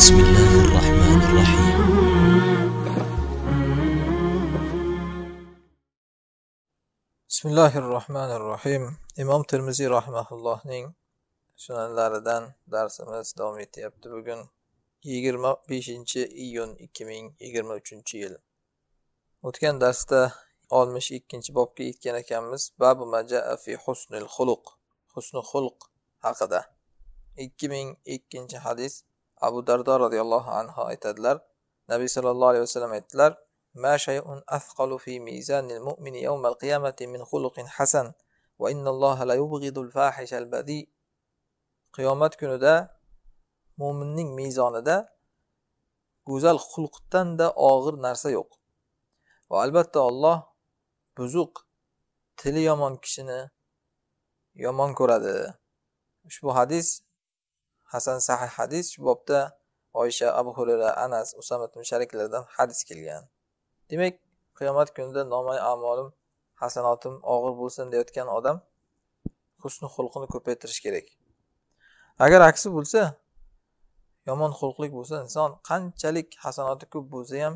بسم الله الرحمن الرحيم bismillahi rohmanir rohim imom termiziy rahmaullohning sunanlaridan darsimiz davom etyapti bugun yigirma beshinchi iyun ikki ming yigirma uchinchi yil o'tgan darsda 62 bobga yetgan ekanmiz babu majaa fi husnil xuluq husni xulq haqida ikki hadis abu dardo roziyallohu anhu aytadilar nabiy sollallohu alayhi vasallam aytdilar ما شيء أثقل في ميزان المؤمن يوم القيامة من خلق حسن وإن الله لا يبغض الفاحش البذيء qiyomat kunida mo'minning mezonida go'zal xulqdanda og'ir narsa yo'q va albatta olloh buzuq tili yomon kishini yomon ko'radi ushbu hadis hasan sahih hadis shu bobda oysha abu hurara anas usama shariklaridan hadis kelgan demak qiyomat kunida nomay amolim hasanotim og'ir bo'lsin deyotgan odam husni xulqini ko'paytirish kerak agar aksi bo'lsa yomon xulqli bo'lsa inson qanchalik hasanoti ko'p bo'lsa ham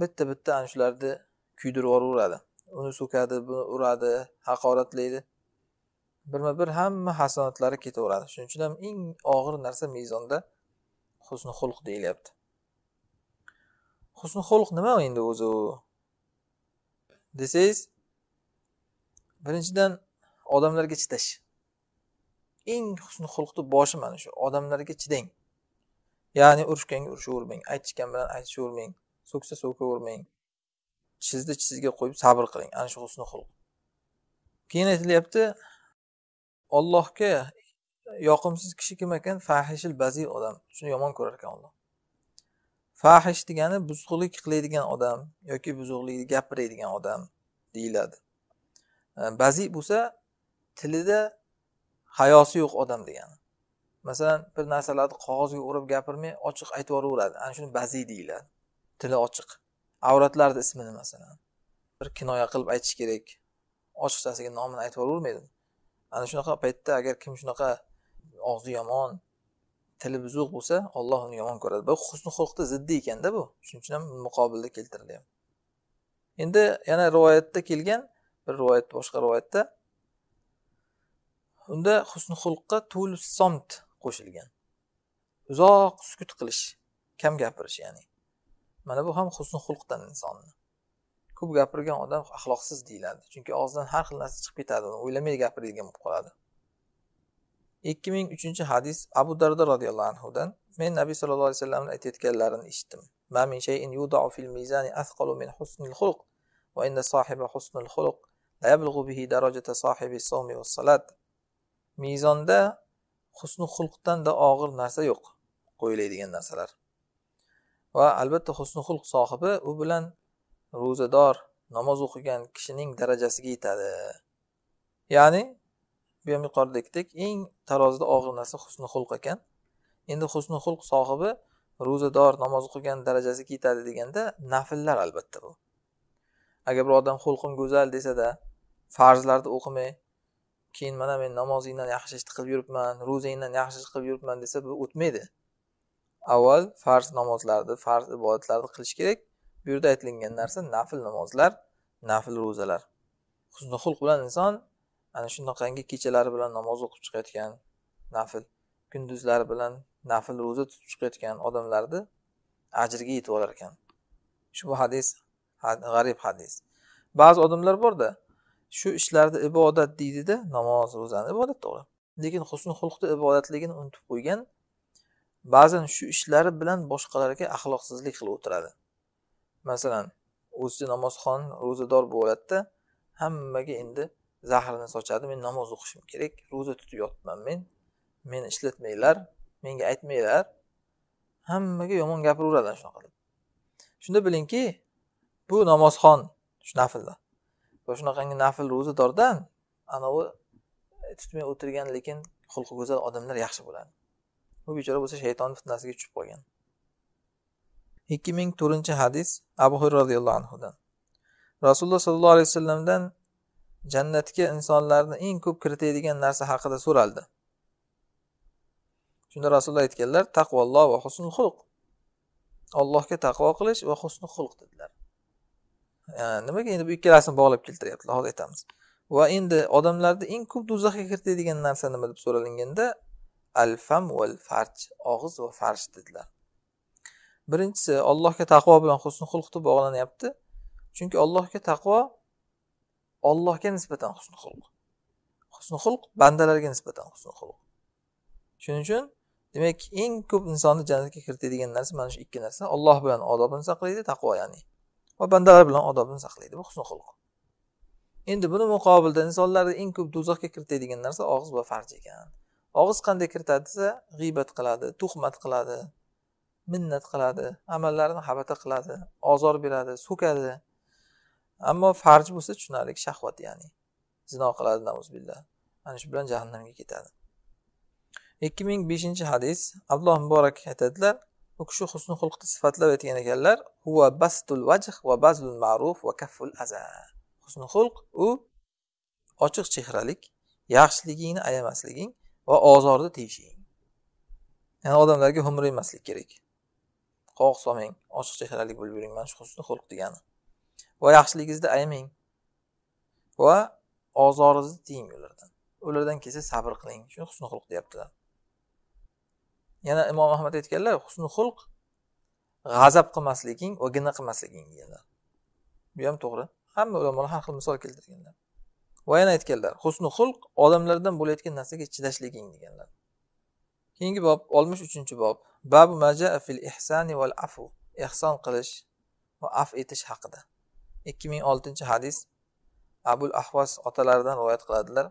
bitta bitta ana shularni kuydirib yuboraveradi uni so'kadi buni uradi haqoratlaydi birma bir hamma hasanatlari ketaveradi shuning uchun ham eng og'ir narsa mezonda husni xulq deyilyapti husni xulq nima endi o'zi desangiz birinchidan odamlarga chidash eng husni xulqni boshi mana shu odamlarga chidang ya'ni urushganga urushavermang aytishgan bilan aytishavermang so'ksa so'kavermang chizdi chizgiga qo'yib sabr qiling ana shu husni xulq keyin aytilyapti ollohga yoqimsiz kishi kim ekan fahishil bazi odam shuni yomon ko'rar ekan Alloh fahish degani buzuqlik qiladigan odam yoki buzuqlikni gapiradigan odam deyiladi e, bazi bo'lsa tilida hayosi yo'q odam degani masalan bir narsalarni qog'ozga o'rib gapirmay ochiq aytib yuboraveradi ana shuni bazi deyiladi tili ochiq avratlarni ismini masalan bir kinoya qilib aytish kerak ochiqchasiga nomini aytib yuboravermaydimi ana shunaqa paytda agar kim shunaqa og'zi yomon tili buzuq bo'lsa olloh uni yomon ko'radi bu husni xulqni ziddi ekanda bu shuning uchun ham muqobilda keltirilyapti endi yana rivoyatda kelgan bir rivoyat boshqa rivoyatda unda husni xulqqa tul somt qo'shilgan uzoq sukut qilish kam gapirish ya'ni mana bu ham husni xulqdan insonni ko'p gapirgan odam axloqsiz deyiladi chunki og'zidan har xil narsa chiqib ketadi o'ylamay gapiradigan bo'lib qoladi ikki ming uchinchi hadis abu dardo roziyallohu anhudan men nabiy sallallohu alayhi vasallamni aytayotganlarini eshitdim min shayin yudau fil mizani athqalu min husnil xulq va inna sohiba husnul xulq la yablughu bihi darajata sohibi sawmi was salat mizonda husnul xulqdan da og'ir narsa yo'q qo'yiladigan narsalar va albatta husnul xulq sohibi u bilan ro'zador namoz o'qigan kishining darajasiga yetadi ya'ni bu ham yuqorida aytdik eng tarozida og'ir narsa husni xulq ekan endi husni xulq sohibi ro'zador namoz o'qigan darajasiga yetadi deganda nafllar albatta bu agar bir odam xulqim go'zal desada farzlarni o'qimay keyin mana men namozingdan yaxshi ishni qilib yuribman ro'zangdan yaxshi ish qilib yuribman desa bu o'tmaydi avval farz namozlarni farz ibodatlarni qilish kerak bu yerda aytilingan narsa nafl namozlar nafl ro'zalar husni xulq bilan inson ana shunaqangi kechalari bilan namoz o'qib chiqayotgan nafl kunduzlari bilan nafl ro'za tutib chiqayotgan odamlarni ajriga yetib olar ekan shu hadis g'arib hadis ba'zi odamlar borda shu ishlarni ibodat deydida namoz ro'zani ibodat to'g'ri lekin husni xulqni ibodatligini unutib qo'ygan ba'zan shu ishlari bilan boshqalarga axloqsizlik qilib o'tiradi masalan o'zicha namozxon ro'zador bo'ladida hammaga endi zahrini sochadi men namoz o'qishim kerak ro'za tutib yotibman men meni ishlatmanglar menga aytmanglar hammaga yomon gapiraveradi shunaqa deb shunda bilingki bu namozxon shu naflda va shunaqangi nafl ro'zadordan anavi e, tutmay o'tirgan lekin xulqi go'zal odamlar yaxshi bo'ladi bu bechora bo'lsa shayton fitnasiga tushib qolgan ikki ming to'rtinchi hadis abu hurra roziyallohu anhudan rasululloh sollallohu alayhi vasallamdan jannatga insonlarni eng ko'p kiritadigan narsa haqida so'raldi shunda rasululloh aytganlar taqvolloh va husnul xulq allohga taqvo qilish va husnul xulq dedilar nimaga endi bu ikkalasini bog'lab keltiryaptilar hozir aytamiz va endi odamlarni eng ko'p do'zaxga kiritadigan narsa nima deb so'ralinganda al fam val farj og'iz va farj dedilar birinchisi allohga taqvo bilan husni xulqni bog'lanyapti chunki allohga taqvo ollohga nisbatan husn xulq husn xulq bandalarga nisbatan husn xulq shuning uchun demak eng ko'p insonni jannatga kiritadigan narsa mana shu ikki narsa olloh bilan odobini saqlaydi taqvo ya'ni va bandalar bilan odobini saqlaydi bu husn xulq endi buni muqobilda insonlarni eng ko'p do'zaxga kiritadigan narsa og'iz va farj ekan og'iz qanday kiritadi desa g'iybat qiladi tuhmat qiladi minnat qiladi amallarini habata qiladi ozor beradi so'kadi ammo farj bo'lsa tushunarli shahvat ya'ni zino qiladi nauzbillah ana shu bilan jahannamga ketadi ikki ming beshinchi hadis abdulloh muborak aytadilar u kishi husni xulqni sifatlab aytgan ekanlar huva bastul vajh va bazlul ma'ruf va kafful aza husni xulq u ochiq chehralik yaxshiligingni ayamasliging va ozorni tiyishing ya'ni odamlarga emaslik kerak qovoq solmang ochiq chehrali bo'lib yuring mana shu husni xulq degani va yaxshiligingizni aymang va ozoringizni tiying ulardan ulardan kelsa sabr qiling shu husn xulq deyaptilar yana imom ahmad aytganlar husn xulq g'azab qilmasliging va gina qilmasliging deganlar bu ham to'g'ri hamma ulamolar har xil misol keltirganlar va yana aytganlar husn xulq odamlardan bo'layotgan narsaga chidashliging deganlar keyingi bob oltmish uchinchi bob babu maja fil ihsani val afu ehson qilish va af etish haqida ikki ming oltinchi hadis abul ahvas otalaridan rivoyat qiladilar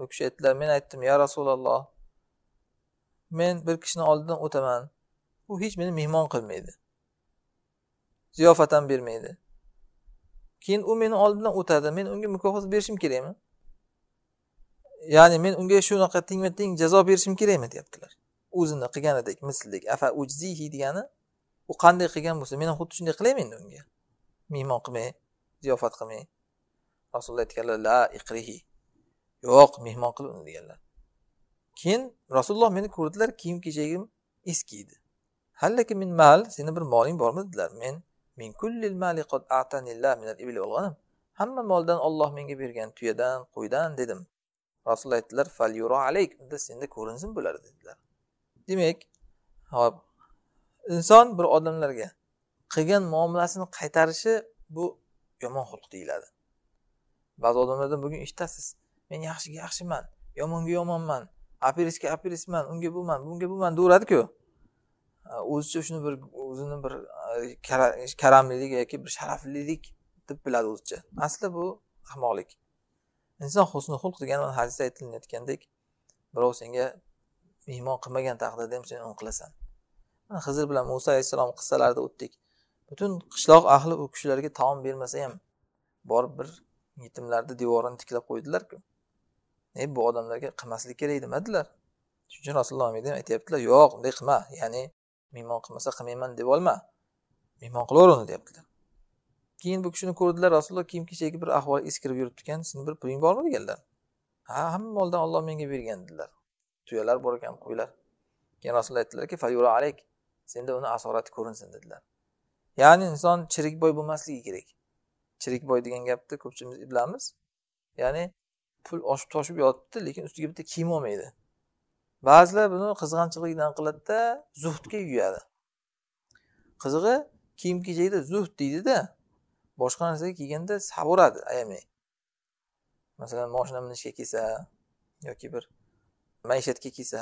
u kishi aytdilar men aytdim ya rasululloh men bir kishini oldidan o'taman u hech meni mehmon qilmaydi ziyofat ham bermaydi keyin u meni oldimdan o'tadi men unga mukofot berishim kerakmi ya'ni men unga shunaqa tengma teng jazo berishim kerakmi deyaptilar o'zini qilganidek mislidek afa ujzihi degani u qanday qilgan bo'lsa men ham xuddi shunday qilaymi endi unga mehmon qilmay ziyofat qilmay rasululloh aytganlar la iqrihi yo'q mehmon qil uni deganlar keyin rasululloh meni ko'rdilar kiyim kechagim eski edi hallaki min mal seni bir moling bormi dedilar men min kullil mali qad atanillah minal ibli hamma moldan Alloh menga bergan tuyadan qo'ydan dedim rasululloh aytdilar fal yuro alayk unda senda ko'rinsin bular dedilar demak hop inson bir odamlarga qilgan muomalasini qaytarishi bu yomon xulq deyiladi ba'zi odamlardan bugun eshitasiz men yaxshiga yaxshiman yomonga yomonman aperisga apirisman unga buman bunga buman deyveradiku o'zicha shuni bir o'zini bir e, karamlilik yoki bir sharaflilik deb biladi o'zicha asli bu ahmoqlik inson husni xulq degani mana hadisda aytilayotgandek birov senga iymon qilmagan taqdirda ham sen uni qilasan mana hizr bilan muso alayhissalom qissalarida o'tdik butun qishloq ahli u kishilarga taom bermasa ham borib bir yetimlarni devorini tiklab qo'ydilarku e bu odamlarga qilmaslik kerak demadilar shuning uchun rasululloh ham aytyaptilar yo'q unday qilma ya'ni mehmon qilmasa qilmayman deb olma mehmon qilaver uni deyaptilar keyin bu kishini ko'rdilar rasululloh kiyim kechagi bir ahvoli eskirib yuribdi seni bir puling bormi deganlar ha hamma moldan olloh menga bergan dedilar tuyalar bor ekan qo'ylar keyin rasululloh aytdilarki fayura alayk senda uni asorati ko'rinsin dedilar ya'ni inson chirik boy bo'lmasligi kerak chirik boy degan gapni ko'pchimiz bilamiz ya'ni pul oshib toshib yotibdi lekin ustiga bitta kiyim olmaydi ba'zilar buni qizg'anchiqlikdan qiladida zuhdga yuyadi qizig'i kiyim kechakda zuhd deydida boshqa narsaga kelganda savoradi ayamay masalan moshina minishga kelsa yoki bir maishatga kelsa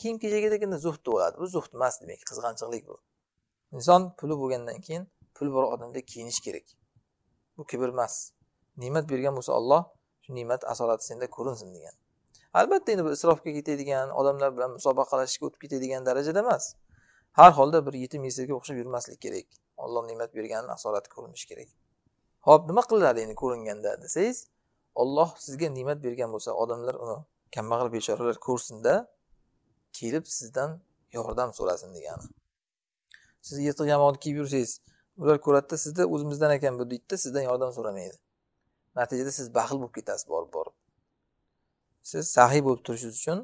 kiyim kechakka deganda zuhd bo'ladi bu zuhd emas demak qizg'anchiqlik bu inson puli bo'lgandan keyin pul bor odamda kiyinish kerak bu kibr emas ne'mat bergan bo'lsa olloh shu ne'mat asorati senda ko'rinsin degan albatta endi bu isrofga ketadigan odamlar bilan musobaqalashishga o'tib ketadigan darajada emas har holda bir yetim yesirga o'xshab yurmaslik kerak olloh ne'mat berganini asorati ko'rinishi kerak ho'p nima qilinadi endi ko'ringanda desangiz olloh sizga ne'mat bergan bo'lsa odamlar uni kambag'al bechoralar ko'rsinda kelib sizdan yordam so'rasin degani siz yirtiq yamoqni kiyib yursangiz ular ko'radida sizda o'zimizdan ekan bu deydida sizdan yordam so'ramaydi natijada siz baxil bo'lib ketasiz borib borib siz sahiy bo'lib turishingiz uchun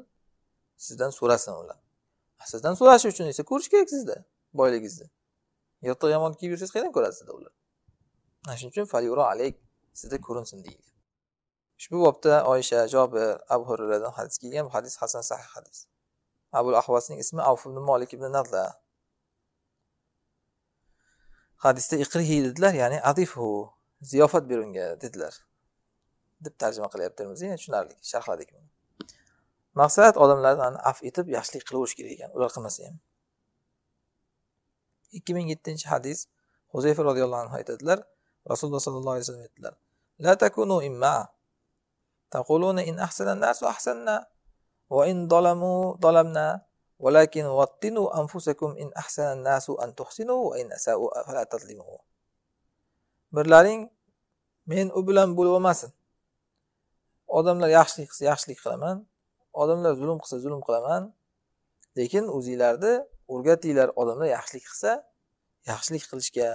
sizdan so'rasin ular sizdan so'rashi uchun esa ko'rish kerak sizda boyligingizni yirtiq yomon kiyib yursangiz qayerdan ko'radi sizda ular ana shuning uchun falyuro alayk sizda ko'rinsin deyilgan ushbu bobda oysha jobir abu hurradan hadis kelgan bu hadis hasan sahih hadis abu ahvasning ismi avf ibn molik ibn nadla hadisda iqrihi dedilar ya'ni adifhu ziyofat ber unga dedilar deb tarjima qilyapti termiziy tushunarli sharhladik buni maqsad odamlarni af etib yaxshilik qilaverish kerak ekan ular qilmasa ham ikki ming yettinchi hadis huzayfa roziyallohu anhu aytadilar rasululloh sollallohu alayhi vasallam aytdilar la takunu imma taquluna in ahsana nasu ahsanna va in zalamu zalamna ولكن وطنوا أنفسكم إن أحسن الناس أن تحسنوا وإن أساءوا فلا تظلموا birlaring men u bilan bo'lolmasin odamlar yaxshilik qilsa yaxshilik qilaman odamlar zulm qilsa zulm qilaman lekin o'zinglarni o'rgatinglar odamlar yaxshilik qilsa yaxshilik qilishga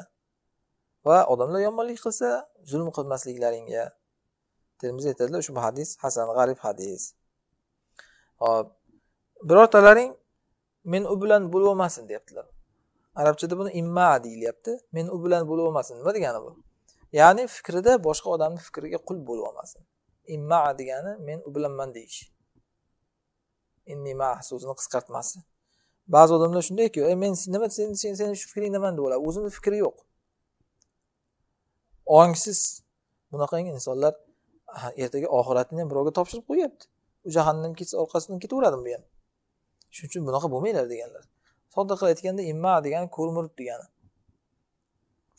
va odamlar yomonlik qilsa zulm qilmasliklaringga termiziy aytadilar ushbu hadis hasan g'arib hadis hop birortalaring men u bilan bo'lolmasin deyaptilar arabchada buni imma deyilyapti men u bilan bo'lolmasin nima degani bu ya'ni fikrida boshqa odamni fikriga qul bo'lolmasin imma degani men u bilanman deyish inni so'zini qisqartmasi ba'zi odamlar shundayku ey men nima sen sen seni shu fikring nima deb o'ladi o'zini fikri yo'q ongsiz bunaqa insonlar ertaga oxiratini ham birovga topshirib qo'yyapti u jahannam ketsa orqasidan ketaveradimi bu ham shuning uchun bunaqa bo'lmanglar deganlar sodda qilib aytganda imma degani ko'rmurib degani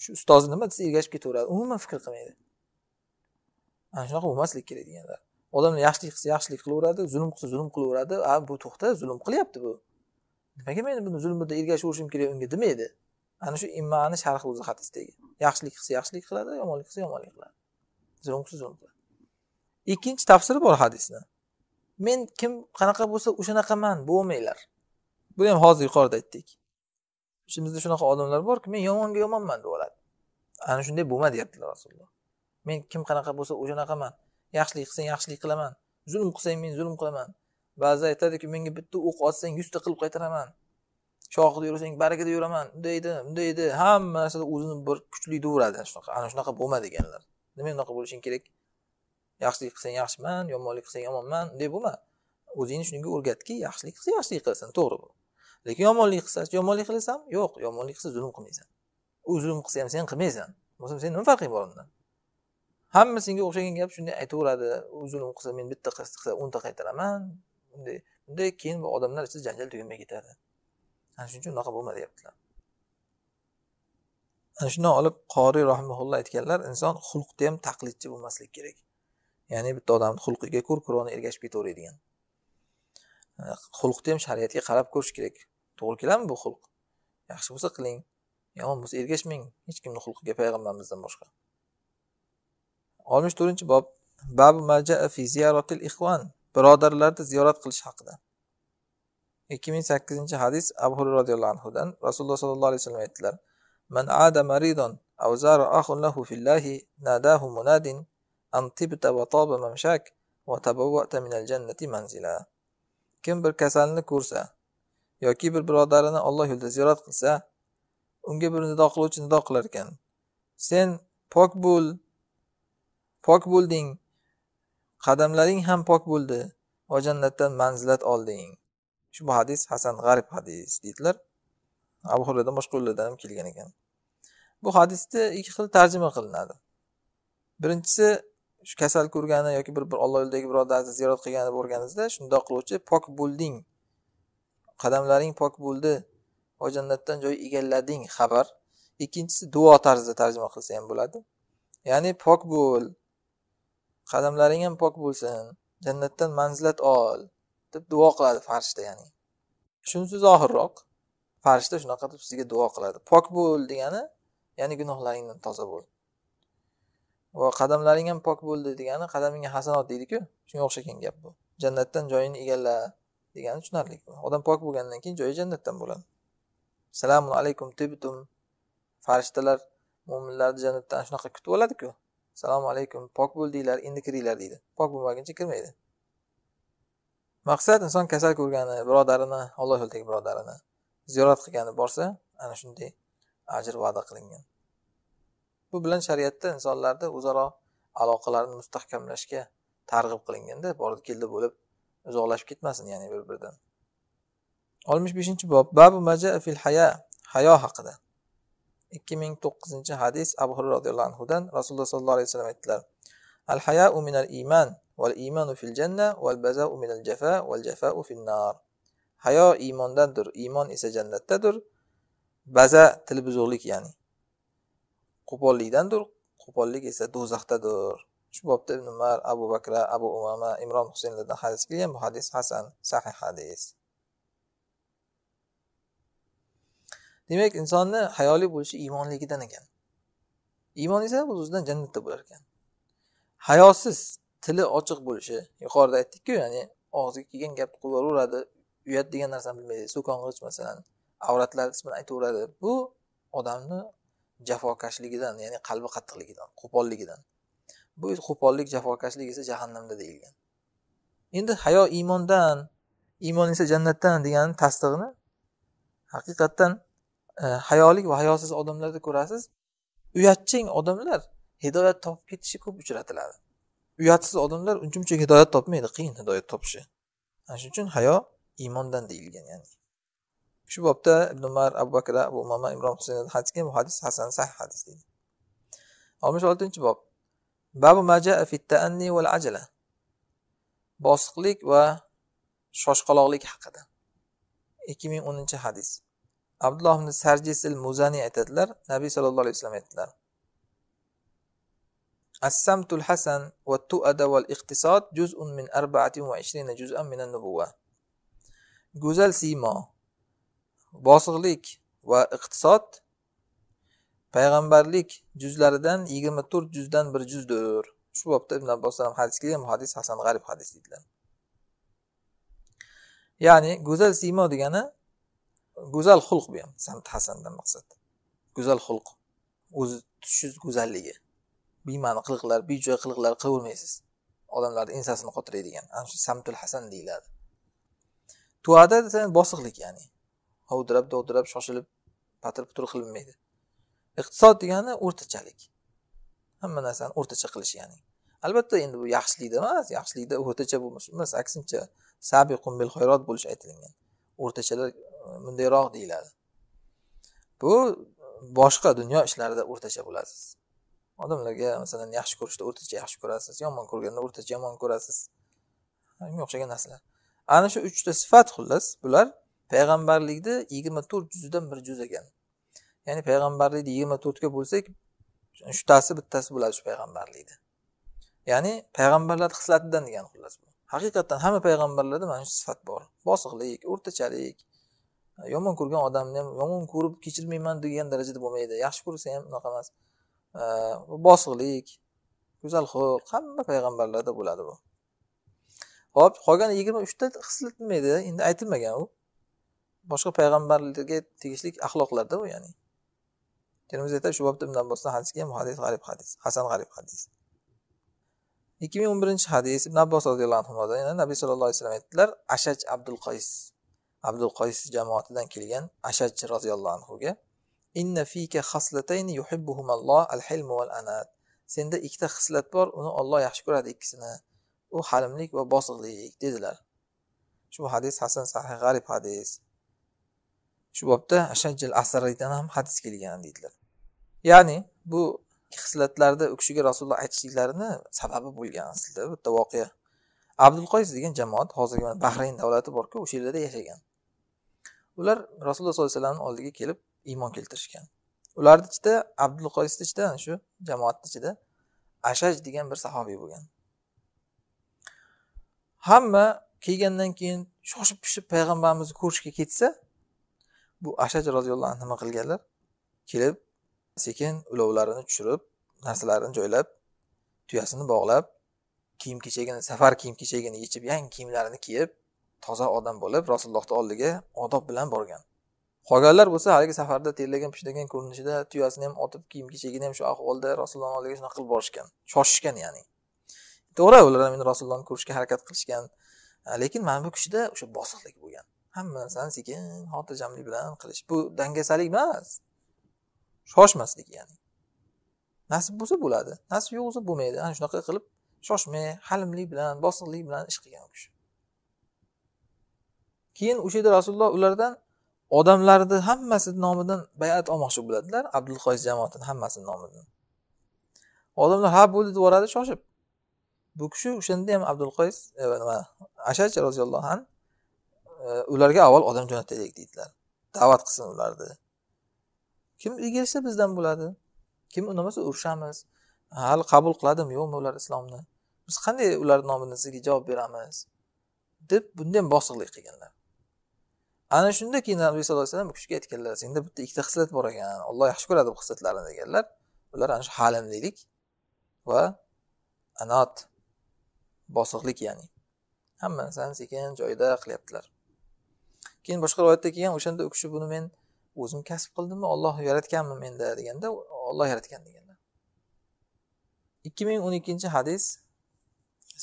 shu ustozi nima desa ergashib ketaveradi umuman fikr qilmaydi ana shunaqa bo'lmaslik kerak deganlar odam yaxshilik qilsa yaxshilik qilaveradi zulm qilsa zulm qilaveradi a bu to'xta zulm qilyapti bu nimaga men buni zulmida ergashaverishim kerak unga demaydi ana shu immani sharhi o'zi hadisdagi yaxshilik qilsa yaxshilik qiladi yomonlik qilsa yomonlik qiladi zulm qilsa zulm qiladi ikkinchi tafsiri bor hadisni men kim qanaqa bo'lsa o'shanaqaman bo'lmanglar buni ham hozir yuqorida aytdik ichimizda shunaqa odamlar borki men yomonga yomonman deb oladi ana shunday bo'lma deyaptilar rasululloh men kim qanaqa bo'lsa o'shanaqaman yaxshilik qilsang yaxshilik qilaman zulm qilsang men zulm qilaman ba'zi aytadiki menga bitta o'q otsang yuzta qilib qaytaraman shohida yursang barakada yuraman undaydi bundaydi hamma narsada o'zini bir kuchli deb shunaqa ana shunaqa bo'lma deganlar nima unaqa bo'lishing kerak yaxshilik qilsang yaxshiman yomonlik qilsang yomonman unday bo'lma o'zingni shunga o'rgatki yaxshilik qilsa yaxshilik qilasan to'g'ri bu lekin yomonlik qilsa yomonlik qilasanmi yo'q yomonlik qilsa zulm qilmaysan u zulm qilsa ham sen qilmaysan bo'lmasam sen nima farqing bor undan hamma senga o'xshagan gap shunday aytaveradi u zulm qilsa men bitta qilsa o'nta qaytaraman bunday bunday keyin bu odamlar ichida janjal tugamay ketadi ana shuning uchun unaqa bo'lma deyaptilar ana shundan olib qoriy rahmaulloh aytganlar inson xulqda ham taqlidchi bo'lmaslik kerak ya'ni bitta odamni xulqiga ko'r qur'oni ergashib ketaveradigan xulqni ham shariatga qarab ko'rish kerak to'g'ri keladimi bu xulq yaxshi bo'lsa qiling yomon bo'lsa ergashmang hech kimni xulqiga payg'ambarimizdan boshqa oltmish to'rtinchi bob babu majaa fi ziyoratil ixvan birodarlarni ziyorat qilish haqida ikki ming sakkizinchi hadis abu hurra roziyallohu anhudan rasululloh sollallohu alayhi vasallam aytdilar man ada maridon أو زار أخ له في الله ناداه مناد أن طبت وطاب ممشاك وتبوأت من الجنة منزلا kim bir kasalni ko'rsa yoki bir birodarini olloh yo'lida ziyorat qilsa unga bir nido qiluvchi nido qilar ekan sen pok bo'l pok bo'lding qadamlaring ham pok bo'ldi va jannatdan manzilat olding ushbu hadis hasan g'arib hadis deydilar abu hurayradan boshqa yo'llardan ham kelgan ekan bu hadisda ikki xil tarjima qilinadi birinchisi shu kasal ko'rgani yoki bir bir olloh yo'lidagi birodarni ziyorat qilgani borganingizda shundoq qiluvchi pok bo'lding qadamlaring pok bo'ldi va jannatdan joy egallading xabar ikkinchisi duo tarzida tarjima qilsa ham bo'ladi ya'ni pok bo'l qadamlaring ham pok bo'lsin jannatdan manzilat ol deb duo qiladi farishta ya'ni shunsiz oxirroq farishta shunaqa deb sizga duo qiladi pok bo'l degani ya'ni gunohlaringdan toza bo'l va qadamlaring ham pok bo'ldi degani qadamingga hasanot deydiku shunga o'xshagan gap bu jannatdan joyini egalla degani tushunarli odam pok bo'lgandan keyin joyi jannatdan bo'ladi assalomu alaykum tibtum farishtalar mo'minlarni jannatdan shunaqa kutib oladiku assalomu alaykum pok bo'ldinglar endi kiringlar deydi pok bo'lmaguncha kirmaydi maqsad inson kasal ko'rgani birodarini olloh yo'lidagi birodarini ziyorat qilgani borsa ana shunday ajr va'da qilingan bu bilan shariatda insonlarni o'zaro aloqalarni mustahkamlashga targ'ib qilinganda bordi keldi bo'lib uzoqlashib ketmasin ya'ni bir biridan oltmish beshinchi bob babu maja fil haya hayo haqida ikki ming to'qqizinchi hadis abu hurra roziyallohu anhudan rasululloh sollallohu alayhi vasallam aytdilar al hayau minal iymon val iymonu fil janna val bazau minal jafa val jafau fil nar hayo iymondandir iymon esa jannatdadir baza til buzuqlik ya'ni qo'pollikdandir qo'pollik esa do'zaxdadir shu bobda ibn umar abu bakra abu umama imron husaynlardan hadis kelgan bu hadis hasan sahih hadis demak insonni hayoli bo'lishi iymonligidan ekan iymon esa o'z o'zidan jannatda bo'lar ekan hayosiz tili ochiq bo'lishi yuqorida aytdikku ya'ni og'ziga kelgan gapni qo'yib yuboraveradi uyat degan narsani bilmaydi so'kong'ich masalan avratlar ismini aytaveradi bu odamni jafokashligidan ya'ni qalbi qattiqligidan qo'polligidan bu qo'pollik jafokashlik esa jahannamda deyilgan endi hayo iymondan iymon esa jannatdan deganini tasdig'ini haqiqatdan E, hayolik va hayosiz odamlarda ko'rasiz uyatching odamlar hidoyat topib ketishi ko'p uchratiladi uyatsiz odamlar uncha muncha hidoyat topmaydi qiyin hidoyat topishi ana shuning uchun hayo iymondan deyilgan ya'ni shu bobda ibn umar abu bakr abu umama imron husayn hadis kelgan bu hadis hasan sahih hadis deydi oltmish oltinchi bob babu maja fit taanni val ajala bosiqlik va shoshqaloqlik haqida ikki ming o'ninchi hadis abdulloh ibn sarjis il aytadilar nabiy sollallohu alayhi vasallam aytdilar assamtul hasan va tuada val iqtisod juzun min arbaati va ishrina juz'an min nubuva go'zal siymo bosiqlik va iqtisod payg'ambarlik juzlaridan yigirma to'rt juzdan bir juzdir shu bobda ibn abbosdan hadis kelgan bu hadis hasan g'arib hadis deydilar ya'ni go'zal siymo degani go'zal xulq bu ham samt hasandan maqsad go'zal xulq o'zi tushiz go'zalligi bema'ni qiliqlar bejoy qiliqlar qilavermaysiz odamlarni ensasini qotiradigan ana shu samtul hasan deyiladi desa bosiqlik ya'ni hovdirab dovdirab shoshilib patir putur qilinmaydi iqtisod degani o'rtachalik hamma narsani o'rtacha qilish ya'ni albatta endi bu yaxshilikda emas yaxshilikda o'rtacha bo'lmas emas aksincha sabiqun bil xayrot bo'lish aytilgan o'rtachalar bundayroq e, deyiladi bu boshqa dunyo ishlarida o'rtacha bo'lasiz odamlarga masalan yaxshi ko'rishda o'rtacha yaxshi ko'rasiz yomon ko'rganda o'rtacha yomon ko'rasiz shunga o'xshagan narsalar ana shu uchta sifat xullas bular payg'ambarlikni yigirma to'rt juzidan bir juz ekan ya'ni payg'ambarlikni yigirma to'rtga bo'lsak uchtasi bittasi bo'ladi shu payg'ambarlikni ya'ni payg'ambarlar xislatidan degan xullas bu haqiqatdan hamma payg'ambarlarda mana shu sifat bor bosiqlik o'rtachalik yomon ko'rgan odamni ham yomon ko'rib kechirmayman degan darajada bo'lmaydi yaxshi ko'rsa ham unaqa emas bosiqlik go'zal xulq hamma payg'ambarlarda bo'ladi bu ho'p qolgan yigirma uchta xislat edi endi aytilmagan u boshqa payg'ambarlarga tegishli axloqlarda bu ya'ni termiz aytadi shu bobda ibn abbosdan hadis kelgan hadis g'arib hadis hasan g'arib hadis ikki ming o'n birinchi hadis ibn abbos roziyallohu anhudan yana nabiy sallallohu alayhi vasallam aytdilar ashaj abdul qays abdul qays jamoatidan kelgan ashaj roziyallohu anhuga inna fika al anat senda ikkita xislat bor uni olloh yaxshi ko'radi ikkisini u halimlik va bosiqlik dedilar shu hadis hasan sahih g'arib hadis shu bobda ashajil asaridan ham hadis kelgan deydilar ya'ni bu xislatlarda u kishiga rasululloh aytishliklarini sababi bo'lgan aslida bitta voqea abdul degan jamoat hozirgi mana bahrayn davlati borku o'sha yerlarda yashagan ular rasululloh sollallohu alayhi vasallamni oldiga kelib iymon keltirishgan ularni ichida abdul qoysni ichida shu jamoatni ichida ashaj degan bir sahobiy bo'lgan hamma kelgandan keyin shoshib pishib payg'ambarimizni ko'rishga ketsa bu ashaj roziyallohu anhu nima qilganlar kelib sekin ulovlarini tushirib narsalarini joylab tuyasini bog'lab kiyim kechagini safar kiyim kechagini yechib yangi kiyimlarini kiyib toza odam bo'lib rasulullohni oldiga odob bilan borgan qolganlar bo'lsa haligi safarda terlagan pishlagan ko'rinishida tuyasini ham otib kiyim kechagini ham shu ahvolda rasulullohni oldiga shunaqa qilib borishgan shoshishgan ya'ni to'g'ri ular ham endi rasulullohni ko'rishga harakat qilishgan lekin mana bu kishida o'sha bosiqlik bo'lgan hamma narsani sekin xotirjamlik bilan qilish bu dangasalik emas shoshmaslik ya'ni nasib bo'lsa bo'ladi nasib yo'q bo'lsa bo'lmaydi ana shunaqa qilib shoshmay halimlik bilan bosiqlik bilan ish qilgan u kishi keyin o'sha yerda rasululloh ulardan odamlarni hammasini nomidan bayat olmoqchi bo'ladilar abdulhoiz jamoatini hammasini nomidan odamlar ha bo'ldi deb yuboradi shoshib bu kishi o'shanda ham abdulhoiz e, nima ashaj roziyallohu anhu e, ularga avval odam jo'nataylik deydilar da'vat qilsin ularni kim egilsa bizdan bo'ladi kim unamasa urushamiz hali qabul qiladimi yo'qmi ular islomni biz qanday ularni nomidan sizga javob beramiz deb bunda ham bosiqlik qilganlar ana shunda keyin nabiy sallallohu alayhi vasallam kishiga aytganlar senda bitta ikkita xislat bor ekan olloh yaxshi ko'radi bu xislatlarni deganlar ular ana shu halimlilik va anot bosiqlik ya'ni hamma narsani sekin joyida qilyaptilar keyin boshqa rivoyatda kelgan o'shanda u kishi buni men o'zim kasb qildimmi olloh yaratganmi menda deganda olloh yaratgan deganlar ikki ming o'n ikkinchi hadis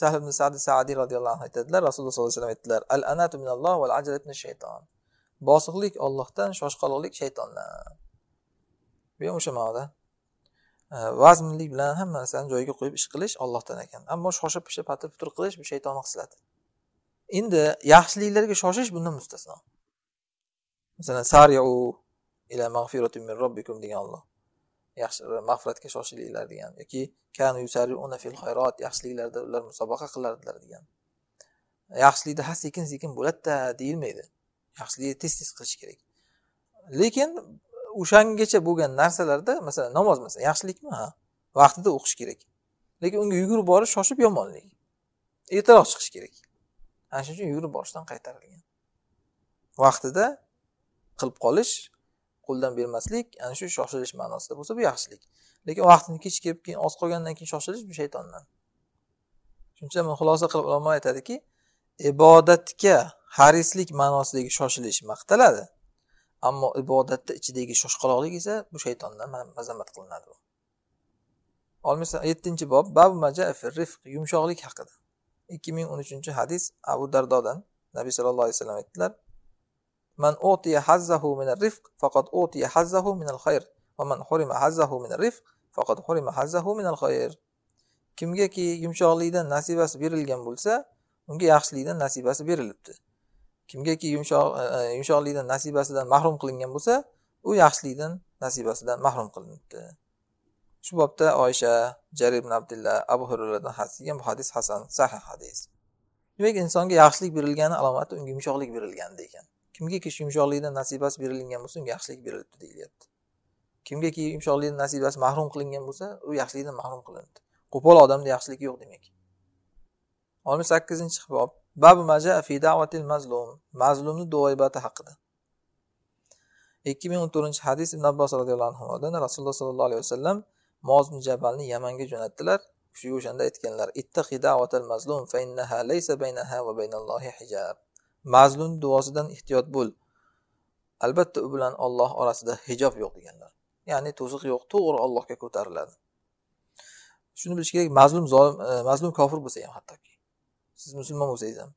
sahl ibn sadi sadiy roziyallohu anhu aytadilar rasululloh sollallohu alayhi vasallam aytdilar al anatu minalloh val shayton bosiqlik ollohdan shoshqaloqlik shaytondan bu ham o'sha ma'noda vazminlik bilan hamma narsani joyiga qo'yib ish qilish ollohdan ekan ammo shoshib pisha patir putur qilish bu shaytonni xislati endi yaxshiliklarga shoshish bundan mustasno masalan sariu ila mag'firatin min robbikum degan Alloh yaxshi e, mag'firatga shoshilinglar degan yoki kanu yusariuna fil khayrat yaxshiliklarda ular musobaqa qilardilar degan yaxshilikda ha sekin sekin bo'ladida deyilmaydi yaxshilikni tez tez qilish kerak lekin o'shangacha bo'lgan narsalarda masalan namoz masalan yaxshilikmi ha vaqtida o'qish kerak lekin unga yugurib borish shoshib yomonlik ertaroq chiqish kerak ana shuning uchun yugurib borishdan qaytarilgan vaqtida qilib qolish qo'ldan bermaslik ana shu shoshilish ma'nosida bo'lsa bu yaxshilik lekin vaqtini kech kelib keyin oz qolgandan keyin shoshilish bu shaytondan shuncha xulosa qilib ulamo aytadiki ibodatga harislik ma'nosidagi shoshilish maqtaladi ammo ibodatni ichidagi shoshqaloqlik esa bu shaytondan mazamat qilinadi yettinchi bob babu maja rifq yumshoqlik haqida ikki ming o'n uchinchi hadis abu dardodan nabiy sallallohu alayhi vasallam aytdilar من utiya حظه من الرفق فقد utiya حظه من الخير ومن حرم حظه من الرفق فقد حرم حظه من الخير min al Kimgaki yumshoqlikdan nasibasi berilgan bo'lsa, unga yaxshilikdan nasibasi berilibdi. Kimgaki yumshoq e, e, yumshoqlikdan nasibasidan mahrum qilingan bo'lsa, u yaxshilikdan nasibasidan mahrum qilinibdi. Shu bobda Oysha, Jarir ibn Abdullah, Abu hurradan hadis kelgan bu hadis hasan, sahih hadis. Demak, insonga yaxshilik berilgani alomati unga yumshoqlik berilganda ekan. kimgaki yumshoqlikdan nasibasi berilgan bo'lsa unga yaxshilik berilibdi deyilyapti kimgaki yumshoqlikdan nasibasi mahrum qilingan bo'lsa u yaxshilikdan mahrum qilindi qo'pol odamda yaxshilik yo'q demak oltmish sakkizinchi bob babu maja fi davatil mazlum mazlumni duoibati haqida ikki ming o'n to'rtinchi hadis ibn abbos roziyallohu anhudan rasululloh sollallohu alayhi vasallam moz jabalni yamanga jo'natdilar shu o'shanda aytganlar ittaqi davatal mazlum fa innaha laysa baynaha va baynallohi hijab mazlum duosidan ehtiyot bo'l albatta u bilan olloh orasida hijob yo'q deganlar ya'ni to'siq yo'q to'g'ri ollohga ko'tariladi shuni bilish kerak mazlum zolim e, mazlum kofir bo'lsa ham hattoki siz musulmon bo'lsangiz ham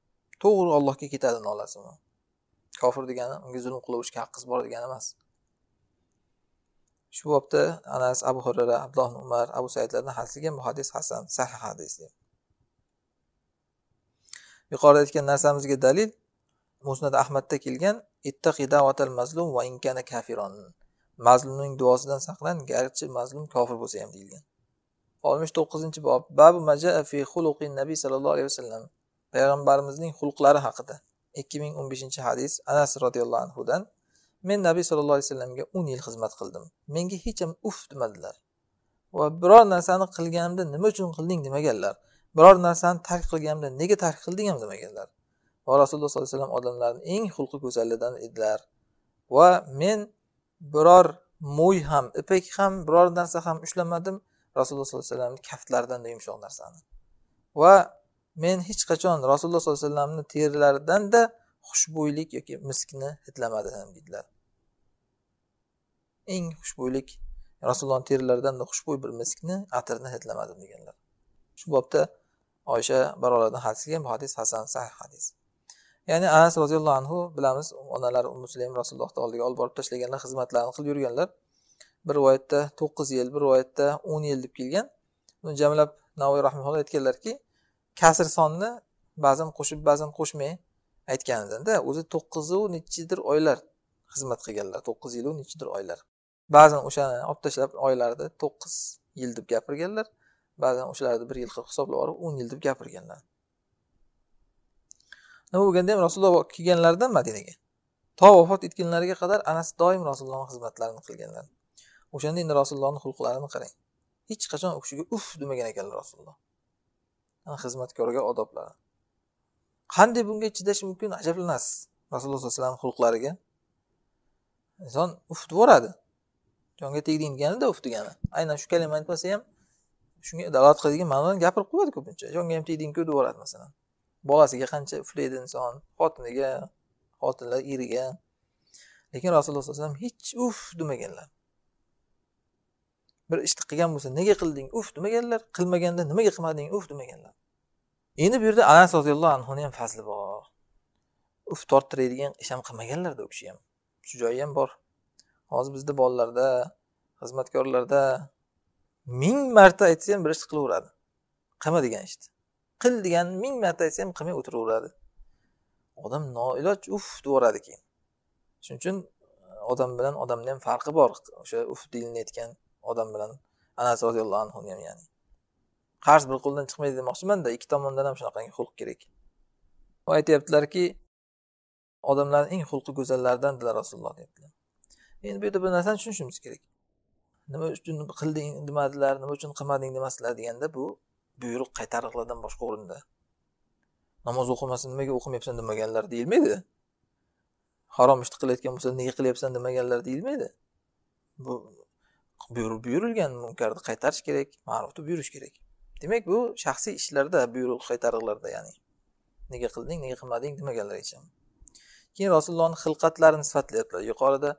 to'g'ri ollohga ketadi nolasi kofir degani unga zulm qilaverishga haqqingiz bor degani emas shu bobda anas abu hurara abdulloh umar abu saidlardan hadis kelgan bu hadis hasan sahih hadis yuqorida aytgan narsamizga dalil musnad ahmadda kelgan ittaqi mazlum va inkana kafiron mazlumning duosidan saqlan garchi mazlum kofir bo'lsa ham deyilgan oltmish to'qqizinchi bob babu maja fi xuluqi nabiy sallallohu alayhi vasallam payg'ambarimizning xulqlari haqida ikki ming o'n beshinchi hadis anas roziyallohu anhudan men nabiy sallallohu alayhi vasallamga o'n yil xizmat qildim menga hech ham uf demadilar va biror narsani qilganimda nima uchun qilding demaganlar biror narsani tark qilganimda nega tark qilding ham demaganlar va rasululloh sollallohu alayhi vasallam odamlarni eng xulqi go'zalligidan edilar va men biror mo'y ham ipak ham biror narsa ham ushlamadim rasululloh sollallohu alayhi vasallamni kaftlaridan yumshoq narsani va men hech qachon rasululloh sollallohu alayhi vasallamni terilaridanda xushbo'ylik yoki miskni hidlamadim deydilar eng xushbo'ylik rasulullohni terilaridan xushbo'y bir miskni atirni hidlamadim deganlar shu bobda oysha baroladan hadisi kelgan bu hadis hasan sahih hadis ya'ni anas roziyallohu anhu bilamiz onalari muslim rasulullohni oldiga olib borib tashlaganlar xizmatlarini qilib yurganlar bir rivoyatda to'qqiz yil bir rivoyatda o'n yil deb kelgan buni jamlab navoiy rahmaulloh aytganlarki kasr sonni ba'zan qo'shib ba'zan qo'shmay edida o'zi to'qqizu nechidir oylar xizmat qilganlar to'qqiz yilu nechidir oylar ba'zan o'shani olib tashlab oylarni to'qqiz yil deb gapirganlar ba'zan o'shalarni bir yil qilib hisoblab olib o'n yil deb gapirganlar nima bo'lganda ham rasululloh kelganlaridan madinaga to vafot etganlariga qadar anas doim rasulullohni xizmatlarini qilganlar o'shanda endi rasulullohni xulqlarini qarang hech qachon u kishiga uf demagan ekanlar rasululloh xizmatkorga odoblari qanday bunga chidash mumkin ajablanasiz rasululloh sallallohu alayhi vasallam xulqlariga inson uf deboradi jonga tegding deganida uf degani aynan shu kalimani aytmasa ham shunga dalolat qiladigan ma'noda gapirib qo'yadi ko'pincha jonga ham tegdingku deb masalan bolasiga qancha uflaydi inson xotiniga xotinlar eriga lekin rasululloh sallallohu alayhi vasallam hech uf demaganlar bir ishni qilgan bo'lsa nega qilding uf demaganlar qilmaganda nimaga qilmading uf demaganlar endi bu yerda anas roziyallohu anhuni ham fazli bor uf torttiradigan ish ham qilmaganlarda u kishi ham shu joyi ham bor hozir bizni bolalarda xizmatkorlarda ming marta aytsa ham bir ishni qilaveradi qilma degan ishni qil degan ming marta aytsa ham qilmay o'tiraveradi odam noiloj uf deyaveradi keyin shuning uchun e, odam bilan odamni ham farqi bor o'sha uf dilni aytgan odam bilan anas roziyallohu anhu ham ya'ni qarz bir qo'ldan chiqmaydi demoqchimanda ikki tomondan ham shunaqangi xulq kerak va aytyaptilarki odamlarni eng xulqi dedilar rasululloh deyaptilar endi bu yerda bir narsani tushunishimiz kerak nima uchun qilding demadilar nima uchun qilmading demasdilar deganda bu buyruq qaytariqlardan boshqa o'rinda namoz o'qimasin nimaga o'qimayapsan demaganlar deyilmaydi harom ishni qilayotgan bo'lsa nega qilyapsan demaganlar deyilmaydi bu buyruq buyurilgan munkarni qaytarish kerak ma'rufni buyurish kerak demak bu shaxsiy ishlarda buyruq qaytariqlarda ya'ni nega qilding nega qilmading demaganlar hecham keyin rasulullohni xilqatlarini sifatlayaptilar yuqorida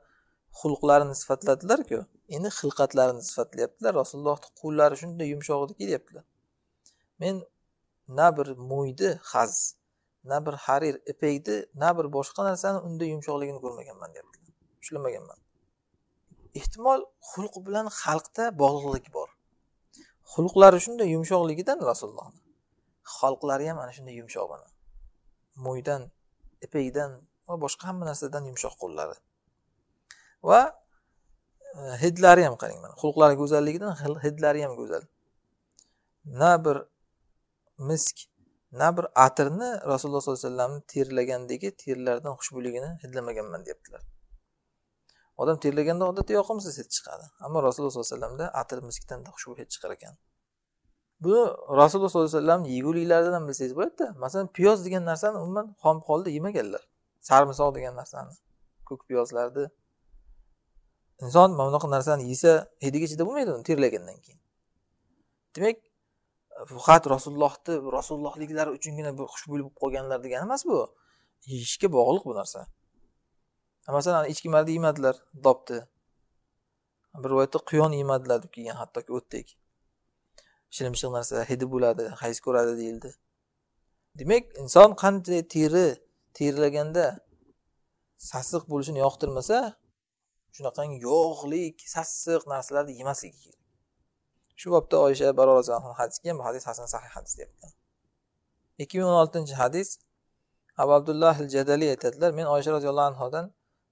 xulqlarini sifatladilarku endi xilqatlarini sifatlayaptilar rasulullohni qo'llari shunday yumshoq ediki deyaptilar men na bir mo'yni haz na bir harir ipakni na bir boshqa narsani unda yumshoqligini ko'rmaganman deyaptilar ushlamaganman ehtimol xulq bilan xalqda bog'liqlik bor xulqlari shunday yumshoqligidan rasulullohni xalqlari ham ana shunday yumshoq mana mo'ydan ipakdan va boshqa hamma narsadan yumshoq qo'llari va e, hidlari ham qarang mana xulqlari go'zalligidan hidlari ham go'zal na bir misk na bir atirni rasululloh sollallohu alayhi vasallamni terlagandagi terlardan xushbo'yligini hidlamaganman deyaptilar odam terlaganda odatda yoqimsiz hid chiqadi ammo rasululloh sollallohu alayhi vasallamda atir miskdan xushbo'y hid chiqar ekan buni rasululloh sollallohu alayhi vasallamni yeguliklaridan ham bilsangiz bo'ladida masalan piyoz degan narsani umuman xom holda yemaganlar sarimsoq degan narsani ko'k piyozlarni inson mana bunaqa narsani yesa hidiga chidab bo'lmaydi uni terlagandan keyin demak faqat rasulullohni rasulullohliklari uchungina bir xushbo'y bo'lib qolganlar degani emas bu yeyishga bog'liq bu narsa masalan echkimarni yemadilar dobni bir rivoyatda quyon yemadilar deb kelgan hattoki o'tdek shilimshiq narsa hidi bo'ladi hayz ko'radi deyildi demak inson qanday teri terilaganda sassiq bo'lishini yoqtirmasa shunaqangi yog'lik sassiq narsalarni yemasligi kerak shu bobda oysha barorozanhu hadis kelgan bu hadis hasan sahih hadis deyapti ikki ming o'n oltinchi hadis abu abdulloh il jadali aytadilar men oysha roziyallohu anhudan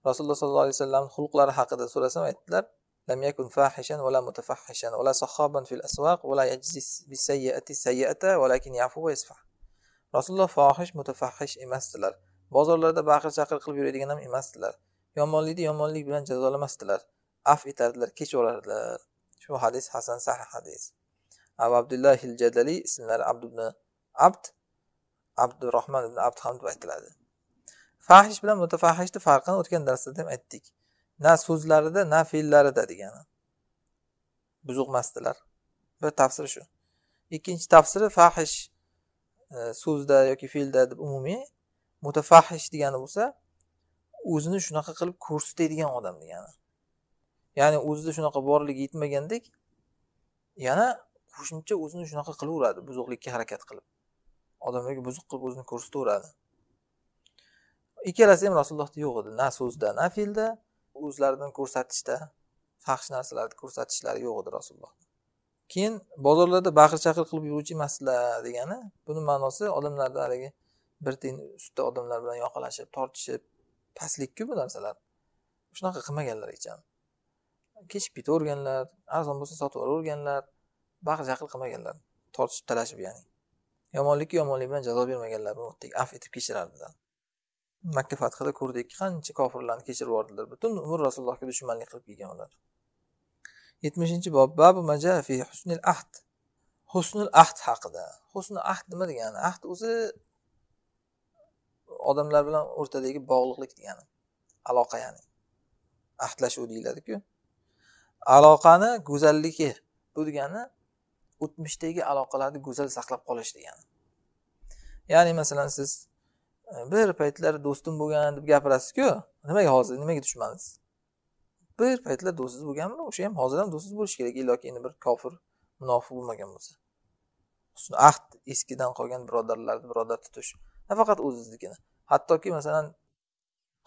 rasululloh sollallohu alayhi vasallam xulqlari haqida so'rasam aytdilar لم يكن فاحشا ولا متفحشا ولا صخابا في الأسواق ولا يجزي بالسيئة السيئة ولكن يعفو ويسفح rasululloh fohish mutafahish emasdilar bozorlarda baqir chaqir qilib yuradigan ham emasdilar yomonlikni yomonlik bilan jazolamasdilar af etardilar kechirardilar Shu hadis Hasan sahih hadis. Abu Abdullah il-Jadali ismlari Abd ibn Abd Abdurrahman ibn Abd ham deb aytiladi. Fahish bilan mutafahishni farqini o'tgan darsda ham aytdik. Na so'zlarida, na fe'llarida degani. Buzuqmasdilar. Bir tafsiri shu. Ikkinchi tafsiri fahish e, so'zda yoki fe'lda deb umumiy mutafahish degani bo'lsa, o'zini shunaqa qilib ko'rsatadigan odam degani. ya'ni o'zida shunaqa borligi yetmagandek yana qo'shimcha o'zini shunaqa qilaveradi buzuqlikka harakat qilib odamlarga buzuq qilib o'zini ko'rsataveradi ikkalasi ham rasulullohda yo'q edi na so'zda na fe'lda o'zlaridan ko'rsatishda faxsh narsalarni ko'rsatishlari yo'q edi rasulullohda keyin bozorlarda baqir chaqir qilib yuruvchi emaslar degani buni ma'nosi odamlarda haligi bir tiyin ustida odamlar bilan yoqalashib tortishib pastlikku bu narsalar shunaqa qilmaganlar ham kechib ketaverganlar arzon bo'lsa sotib olaverganlar baxt jaql qilmaganlar tortishib talashib ya'ni yomonlikka yomonlik bilan jazo bermaganlar unutdik af etib kechirardilar makka fathida ko'rdik qancha kofirlarni kechirib yubordilar butun umr rasulullohga dushmanlik qilib kelgan ular yetmishinchi bob babu majafi husnil ahd husnul ahd haqida husnul ahd nima degani ahd o'zi odamlar bilan o'rtadagi bog'liqlik degani aloqa ya'ni ahdlashuv deyiladiku aloqani go'zalligi bu degani o'tmishdagi aloqalarni go'zal saqlab qolish degani ya'ni masalan siz e, bir paytlar do'stim bo'lgan deb gapirasizku nimaga hozir nimaga dushmansiz bir paytlar do'stingiz bo'lganmi o'sha ham hozir ham do'stingiz bo'lishi kerak iloki endi bir kofir munofiq bo'lmagan bo'lsa ahd eskidan qolgan birodarlarni birodar tutish nafaqat o'ziznikini hattoki masalan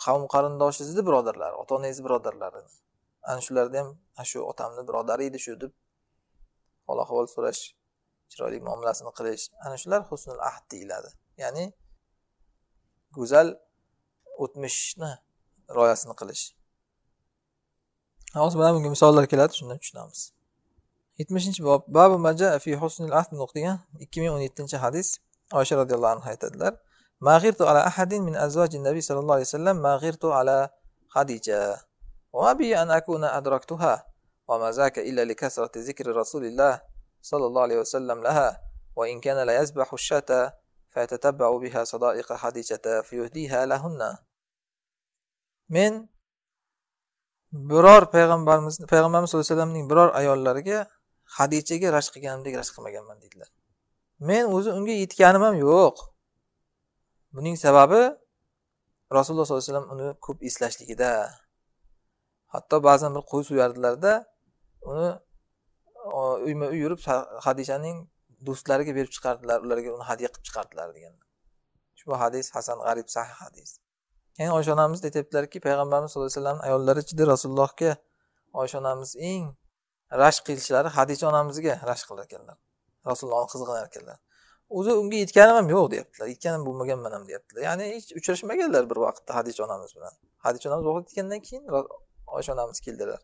qavm qarindoshingizni birodarlari ota onangizni birodarlarini ana shularda ham shu otamni birodari edi shu deb hol ahvol so'rash chiroyli muomalasini qilish ana shular husnul ahd deyiladi ya'ni go'zal o'tmishni rioyasini qilish hozir mana bunga misollar keladi shundan tushunamiz yetmishinchi bob babu maja fi husnil ahd degan ikki ming o'n yettinchi hadis oysha roziyallohu anhu aytadilar mag'irtu ala ahadin min azvoji nabiy sallallohu alayhi vasallam mag'irtu ala hadicha وابي أن أكون أدركتها وما ذاك إلا لكثرة ذكر رسول الله صلى الله عليه وسلم لها وإن كان لا يذبح الشاة فيتتبع بها صدائق حديثة فيهديها لهن من biror payg'ambarimiz payg'ambarimiz sallallohu alayhi vasallamning biror ayollariga hadichaga rashk qilganimdek rashk qilmaganman deydilar men o'zi unga yetganim ham yo'q buning sababi rasululloh sollallohu alayhi vasallam uni ko'p eslashligida hatto ba'zan bir qo'y so'yardilarda uni uyma uy yurib hadishaning do'stlariga berib chiqardilar ularga uni hadya qilib chiqardilar degan ushbu hadis hasan g'arib sahih hadis keyin oysha onamiz aytyaptilarki payg'ambarimiz sallallohu alayhi vasallam ayollari ichida rasulullohga oysha onamiz eng rashk qilishlari hadisha onamizga rashk qilar ekanlar rasulullohni qizg'inar ekanlar o'zi unga yetganim ham yo'q deyaptilar yetganim bo'lmaganman ham deyaptilar ya'ni hech uchrashmaganlar bir vaqtda hadisha onamiz bilan hadisha onamiz vafot etgandan keyin oysha onamiz keldilar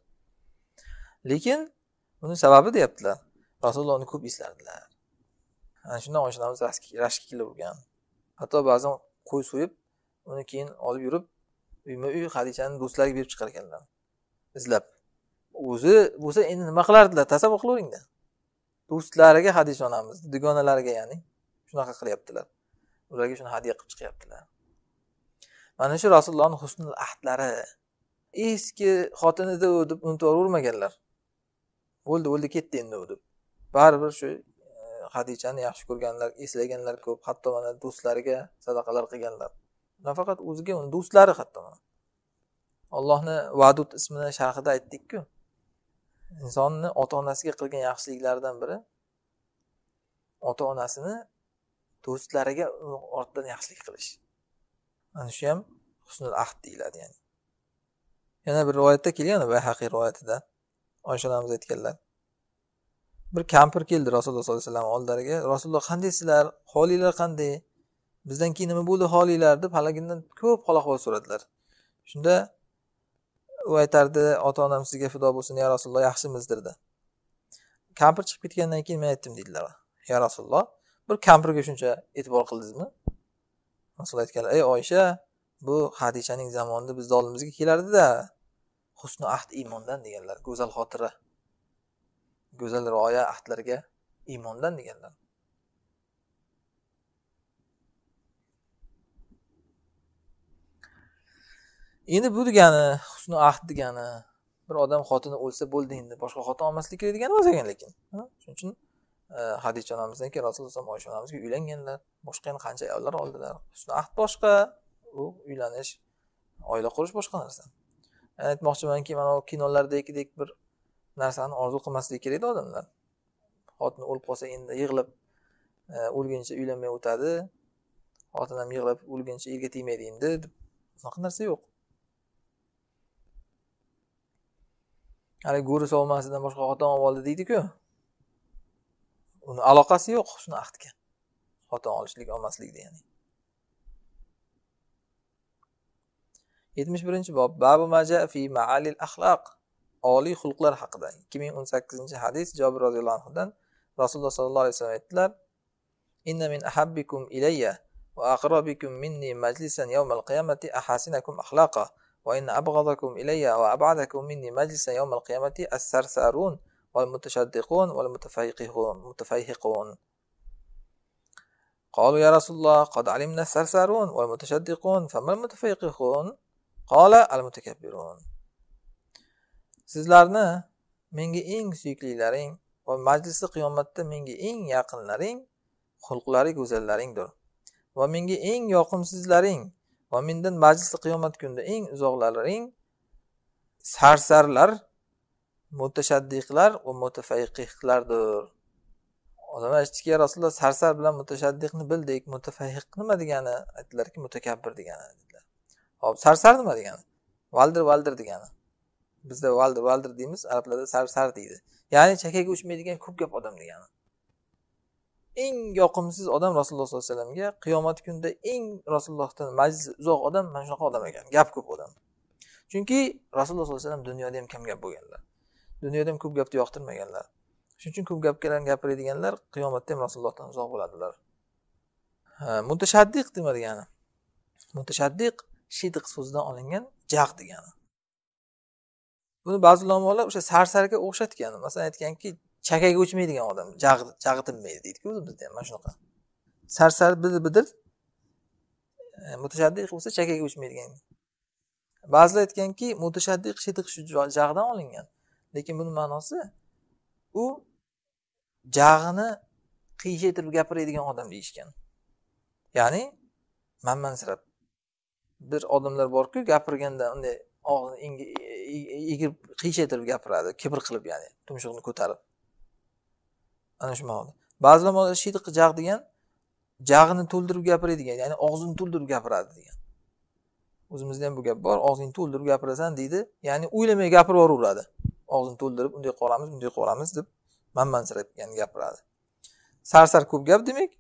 lekin buni sababi deyaptilar rasulullohni ko'p eslardilar ana shundan oysha onamiz rashkka urgan hatto ba'zan qo'y so'yib uni keyin olib yurib uyma uy hadichani do'stlariga berib chiqar ekanlar izlab o'zi bo'lsa endi nima qilardilar tasavvur qilaveringda do'stlariga hadisha onamiz dugonalariga ya'ni shunaqa qilyaptilar ularga shuni hadya qilib chiqyaptilar mana shu rasulullohni husnul ahdlari eski xotin edi u deb unutaveravermaganlar o'ldi o'ldi ketdi endi u deb baribir shu hadichani e, yaxshi ko'rganlar eslaganlar ko'p hatto mana do'stlariga sadaqalar qilganlar nafaqat o'ziga do'stlari hatto allohni vadud ismini sharhida aytdikku insonni ota onasiga qilgan yaxshiliklaridan biri ota onasini do'stlariga ortidan yaxshilik qilish ana shu ham husnul ahd deyiladi ya'ni yana bir rivoyatda kelgan bayhaqiy rivoyatida oysha onamiz aytganlar bir kampir keldi rasululloh sollallohu alayhi vasallam oldilariga rasululloh qandaysizlar holinglar qanday bizdan keyin nima bo'ldi holinglar deb haligidan ko'p hol ahvol so'radilar shunda u aytardi ota onam sizga fido bo'lsin ya rasululloh yaxshimiz derdi kampir chiqib ketgandan keyin men aytdim deydilar ya rasululloh bir kampirga shuncha e'tibor qildingizmi rasululloh aytganlar ey oysha bu hadichaning zamonida bizni oldimizga kelardida husni ahd iymondan deganlar go'zal xotira go'zal rioya ahdlarga iymondan deganlar endi bu degani husni ahd degani bir odam xotini o'lsa bo'ldi endi boshqa xotin olmaslik kerak degani emas ekan lekin shuning uchun e, hadicha onamizdan keyin rasululloh alayhi oysha onamizga uylanganlar boshqa yana qancha ayollar oldilar husni ahd boshqa u uylanish oila qurish boshqa narsa aytmoqchimanki mana bu kinolardagidek bir narsani orzu qilmasligi kerakda odamlar xotin o'lib qolsa endi yig'lab e, o'lguncha uylanmay o'tadi xotin ham yig'lab o'lguncha erga tegmaydi endi deb unaqa narsa yo'q haligi go'ri sovmasidan boshqa xotin olib oldi deydiku uni aloqasi yo'q shuni ahdga xotin olishlik olmaslik ya'ni 71 bob babu maja fi maalil axloq oliy xulqlar haqida 2018 hadis jobir roziyallohu anhudan rasululloh sollallohu alayhi vasallam aytdilar inna min ahabbikum ilayya va aqrobikum minni majlisan yawmal qiyamati ahasinakum axlaqa va inna abghadakum ilayya va ab'adakum minni majlisan yawmal qiyamati as-sarsarun wal mutashaddiqun wal mutafayhiqun mutafayhiqun قالوا يا رسول الله قد علمنا السرسارون والمتشدقون فما المتفيقون qola al mutakabbirun sizlarni menga eng suyuklilaring va majlisi qiyomatda menga eng yaqinlaring xulqlari go'zallaringdir va menga eng yoqimsizlaring va mendan majlisi qiyomat kunida eng uzoqlaring sarsarlar mutashaddiqlar va mutafayqihlardir odamlar aytishdiki rasululloh sarsar bilan mutashaddiqni bildik mutafayhiq nima degani aytdilarki mutakabbir degani hop sarsar nima degani valdir valdir degani bizda valdir valdir deymiz arablarda sarsar deydi ya'ni chakkaga uchmaydigan ko'p gap odam degani eng yoqimsiz odam rasululloh sollallohu alayhi vasallamga qiyomat kunida eng rasulullohdan majlisi uzoq odam mana shunaqa odam ekan gap ko'p odam chunki rasululloh sollallohu alayhi vasallam dunyoda ham kam gap bo'lganlar dunyoda ham ko'p gapni yoqtirmaganlar shuning uchun ko'p gaplarni gapiradiganlar qiyomatda ham rasulullohdan uzoq bo'ladilar mutashaddiq nima degani mutashaddiq shidiq so'zidan olingan jag' degani buni ba'zi ulamolar o'sha sarsarga o'xshatgan masalan aytganki chakaga o'chmaydigan odam tinmaydi deydiku bizda ham mana shunaqa sarsar bidir bidir e, mutashaddiq bo'lsa chakaga o'chmaydigan ba'zilar aytganki mutashaddiq shidiq shu jag'dan olingan lekin buni ma'nosi u jag'ini qiyshaytirib gapiradigan odam deyishgan ya'ni manmansirab bir odamlar borku gapirganda unday og'zini egib qiyshaytirib gapiradi kibr qilib ya'ni tumshug'ini ko'tarib ana shu ma'noda ba'zi ulamolar shid jag' degan jag'ini to'ldirib gapiradigan ya'ni og'zini to'ldirib gapiradi degan o'zimizda ham bu gap bor og'zingni to'ldirib gapirasan deydi ya'ni o'ylamay gapirib yuboraveradi og'zini to'ldirib unday qilib olamiz bunday qilib olamiz deb manmansirab ya'ni gapiradi sarsar ko'p gap demak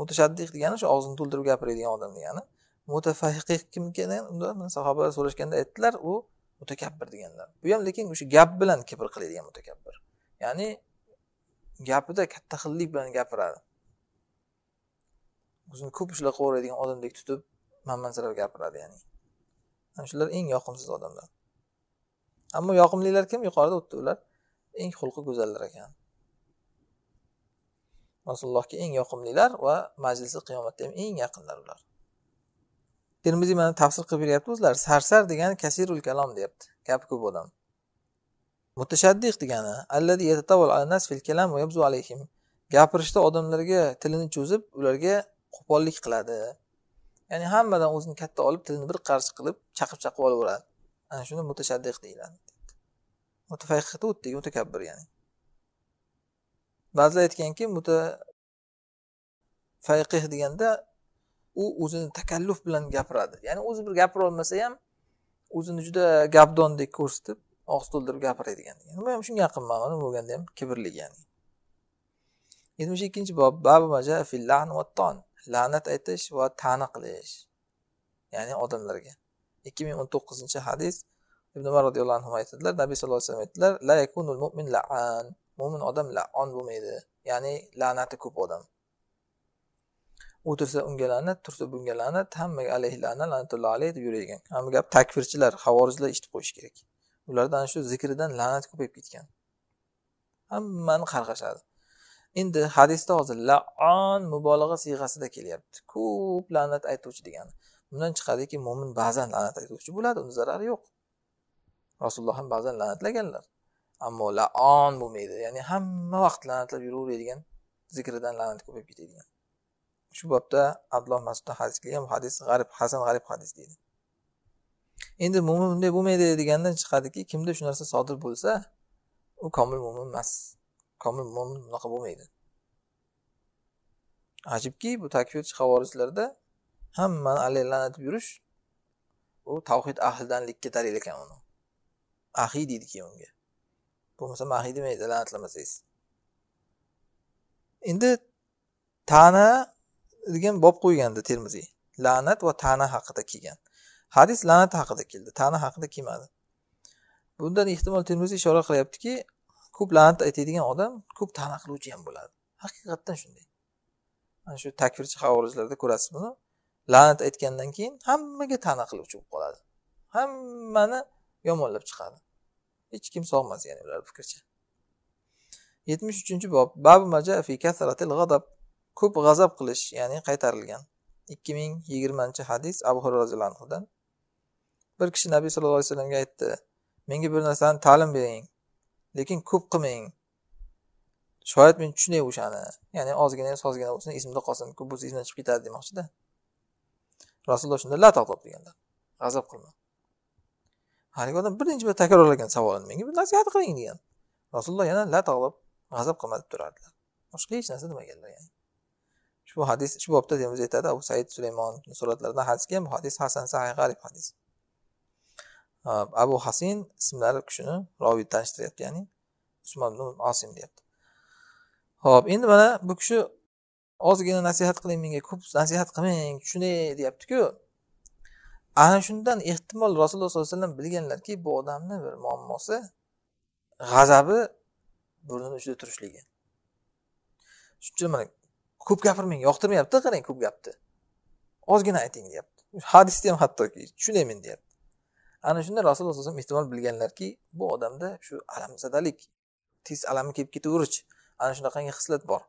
mutashaddiq degani shu og'zini to'ldirib gapiradigan odam degani mutafahiq kim ekan undan sahobalar so'rashganda aytdilar u mutakabbir deganlar bu ham lekin o'sha gap bilan kibr qiladigan mutakabbir ya'ni gapida katta xillik bilan gapiradi o'zini ko'p ishlar qo'yaveradigan odamdek tutib manmansirab gapiradi ya'ni ana shular eng yoqimsiz odamlar ammo yoqimlilar kim yuqorida o'tdi ular eng xulqi go'zallar ekan rasulullohga eng yoqimlilar va majlisi qiyomatda ham eng yaqinlar ular termiziy mana tafsir qilib beryapti o'zlari sarsar degani kasirul kalom deyapti gapi ko'p odam mutashaddiq degani alladi ala nas fil kalam va yabzu alayhim gapirishda odamlarga tilini cho'zib ularga qo'pollik qiladi ya'ni hammadan o'zini katta olib tilini bir qarich qilib chaqib chaqib olaveradi ana shuni mutashaddiq deyiladi mutafahhita o'tdik mutakabbir ya'ni ba'zilar aytganki muta fayqih deganda u o'zini takalluf bilan gapiradi ya'ni o'zi bir gapira olmasa ham o'zini juda gapdondek ko'rsatib og'iz to'ldirib gapiradigan bu ham shunga yaqin ma'noda bo'lganda ham kibrlik ya'ni yetmish ikkinchi bob babu ton la'nat aytish va ta'na qilish ya'ni odamlarga ikki ming o'n to'qqizinchi hadis ibn umar roziyallohu anhu aytadilar nabiy sallallohu alayhi vasallam aytdilar la yakunul mu'min la'an mo'min odam la'on bo'lmaydi ya'ni la'nati ko'p odam o'tirsa unga la'nat tursa bunga la'nat hammaga alayhi la'na la'natulloh alayhi deb yuravergan hamma gap takfirchilar havorijlar eshitib qo'yishi kerak ularda ana shu zikridan la'nat ko'payib ketgan hammani qarg'ashadi endi hadisda hozir laon mubolag'a siyg'asida kelyapti ko'p la'nat aytuvchi degani bundan chiqadiki mo'min ba'zan la'nat aytuvchi bo'ladi uni zarari yo'q rasululloh ham ba'zan la'natlaganlar ammo laon bo'lmaydi ya'ni hamma vaqt la'natlab yuraveradigan zikridan la'nat ko'payib ketadigan shu bobda abdulloh hadis kelgan bu hadis g'arib hasan g'arib hadis deydi endi mo'min bunday bo'lmaydi degandan chiqadiki kimda shu narsa sodir bo'lsa u komil mo'min emas komil mo'min bunaqa bo'lmaydi ajibki bu takfirchi havorijlarda hammani allalarni aytib yurish u tavhid ahlidanlikka dalil ekan uni ahiy deydi keyin unga bo'lmasa mahiy demaydi la'natlamasangiz endi tana degan bob qo'yganda termiziy la'nat va ta'na haqida kelgan hadis la'nat haqida keldi ta'na haqida kelmadi bundan ehtimol termiziy ishora qilyaptiki ko'p la'nat aytadigan odam ko'p ta'na qiluvchi ham bo'ladi haqiqatdan shunday ana shu takfirchi havorijlarda ko'rasiz buni la'nat aytgandan keyin hammaga ta'na qiluvchi bo'lib qoladi hammani yomonlab chiqadi hech kim sog'mas ya'ni ular fikricha yetmish uchinchi bob babu majafi kasratil g'adab ko'p g'azab qilish ya'ni qaytarilgan ikki ming yigirmanchi hadis abu hurra roziyallohu anhudan bir kishi nabiy sallallohu alayhi vasallamga aytdi menga bir narsani ta'lim bering lekin ko'p qilmang shoyat men tushunay o'shani ya'ni ozgina sozgina bo'lsin esimda qolsin ko'p bo'lsa esimdan chiqib ketadi demoqchida rasululloh shunda la tag'tob deganlar g'azab qilma haligi odam bir necha bor takrorlagan savolini menga bir nasihat qiling degan rasululloh yana la tag'lab g'azab qilma deb turardilar boshqa hech narsa demaganlar ya'ni Ushbu hadis shu bobda deymiz aytadi abu said sulaymon suratlaridan kelgan bu hadis hasan sahih g'arib hadis abu hasin ismlari kishini roviy tanishtiryapti ya'ni usmon osim deyapti ho'p endi mana bu kishi ozgina nasihat qiling menga ko'p nasihat qilmang shunday deyaptiku ana shundan ehtimol rasululloh sollallohu alayhi vasallam bilganlarki bu odamni bir muammosi g'azabi burnini uchida turishligi shuning uchun mana ko'p gapirmang yoqtirmayapti qarang ko'p gapni ozgina ayting deyapti hadisda ham hattoki tushunaymin deyapti ana shunda rasululloh alayhi vasallam ehtimol bilganlarki bu odamda shu alamzadalik tez alami kelib ketaverish ana shunaqangi hislat bor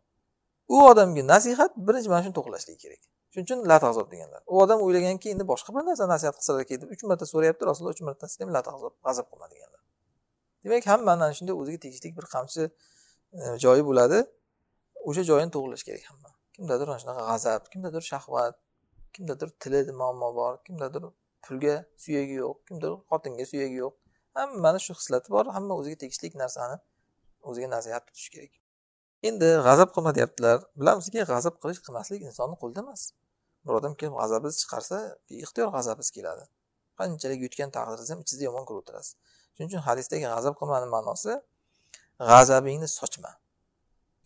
u odamga nasihat birinchi mana shuni to'qilashlik kerak shuning uchun lat tag'zob deganlar u odam o'ylaganki endi boshqa bir narsa nasihat qilsalar keyin deb uch marta so'rayapti rasululloh uch martasida ham lat tag'zob g'azab qilma deganlar demak hammani ana shunday o'ziga tegishli bir qamchi e, joyi bo'ladi o'sha joyini to'g'irlash kerak hamma kimdadir mana shunaqa g'azab kimdadir shahvat kimdadir tilida muammo bor kimdadir pulga suyagi yo'q kimdir xotinga suyagi yo'q hammani shu xislati bor hamma o'ziga tegishli narsani o'ziga nasihat tutish kerak endi g'azab qilma deyaptilar bilamizki g'azab qilish qilmaslik insonni qo'lida emas bir odam kelib g'azabiz chiqarsa beixtiyor g'azabingiz keladi qanchalik yutgan taqdiringiz ham ichingizda yomon ko'rib turasiz shuning uchun hadisdagi g'azab qilmani ma'nosi g'azabingni sochma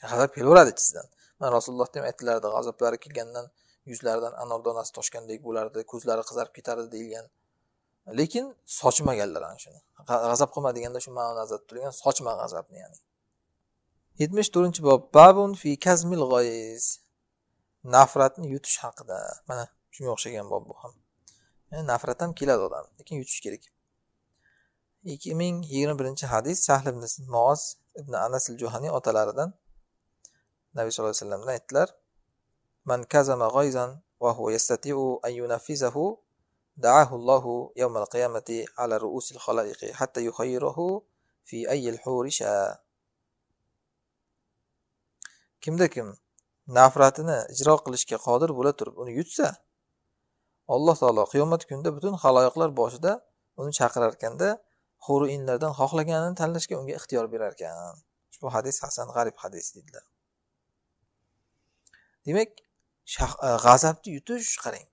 g'azab kelaveradi ichingizdan mana rasululloh ham aytilardi g'azablari kelgandan yuzlaridan anor donasi toshgandek bo'lardi ko'zlari qizarib ketardi deyilgan lekin sochmaganlar ana shuni g'azab qilma deganda shu ma'no nazarda tutilgan sochma g'azabni ya'ni yetmish to'rtinchi bob babun fi kazmil g'oyiz nafratni yutish haqida mana shunga o'xshagan bob bu ham nafrat ham keladi odam lekin yutish kerak ikki ming yigirma birinchi hadis sahl ibn moz ibn anas al juhaniy otalaridan nabiy sallallohu alayhi vasallam aytdilar man kazama g'oyzan va hu yastatiu an yunafizahu da'ahu Allahu yawmal qiyamati ala ru'usil khalaiqi hatta yukhayyirahu fi ayyil hurisha kimda kim nafratini ijro qilishga qodir bo'la turib uni yutsa alloh taolo qiyomat kunida butun haloyiqlar boshida uni chaqirar ekanda huri xohlaganini tanlashga unga ixtiyor berar ekan ushbu hadis hasan g'arib hadis deydilar demak e, g'azabni yutish qarang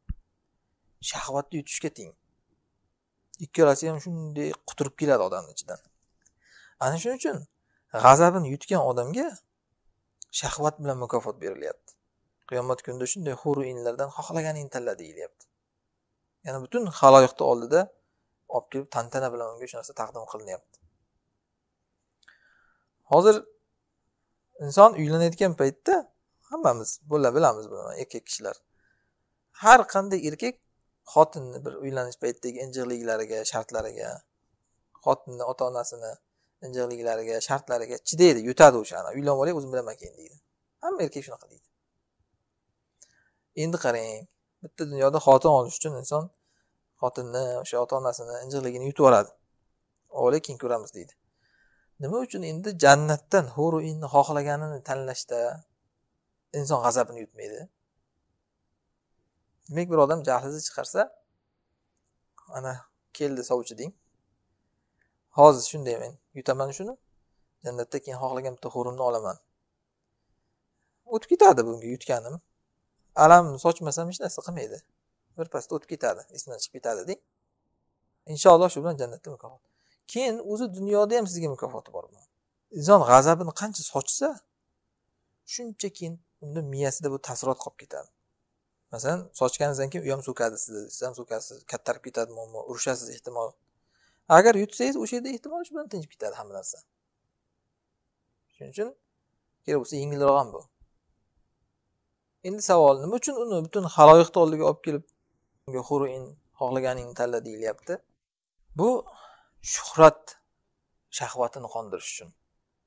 shahvatni yutishga teng ikkalasi ham shunday quturib keladi odamni ichidan ana shuning uchun g'azabini yutgan odamga shahvat bilan mukofot berilyapti qiyomat kunida shunday huru inlardan xohlaganingni tanla deyilyapti ya'ni butun haloyiqni oldida olib kelib tantana bilan unga shu narsa taqdim qilinyapti hozir inson uylanayotgan paytda hammamiz bo'la bilamiz buni erkak kishilar har qanday erkak xotinni bir uylanish paytidagi injiqliklariga shartlariga xotinni ota onasini injiqliklariga shartlariga chidaydi yutadi o'shani uylanib olay o'zim bilaman keyin deydi hamma erkak shunaqa deydi endi qarang bitta dunyoda xotin olish uchun inson xotinni o'sha ota onasini injiqligini yutib yuboradi olay keyin ko'ramiz deydi nima uchun endi jannatdan huru inni xohlaganini tanlashda inson g'azabini yutmaydi demak bir odam jahlini chiqarsa ana keldi sovchi deng hozir shunday men yutaman shuni jannatda keyin xohlagan bitta xo'rimni olaman o'tib ketadi bunga yutganim alam sochmasam hech narsa qilmaydi bir pasda o'tib ketadi esdan chiqib ketadi deng inshaalloh shu bilan jannatda mukofot keyin o'zi dunyoda ham sizga mukofoti bor inson g'azabini qancha sochsa shuncha keyin uni miyasida bu taassurot qolib ketadi masalan sochganingizdan keyin u ham so'kadi sizni siz ham so'kasiz kattarib ketadi muammo urushasiz ehtimol agar yutsangiz o'sha yerda ehtimol shu bilan tinchib ketadi hamma narsa shuning uchun kerak bo'lsa yengilroq ham bu endi savol nima uchun uni butun haloyiqni oldiga olib kelib unga huruin xohlaganingni tanla deyilyapti bu shuhrat shahvatini qondirish uchun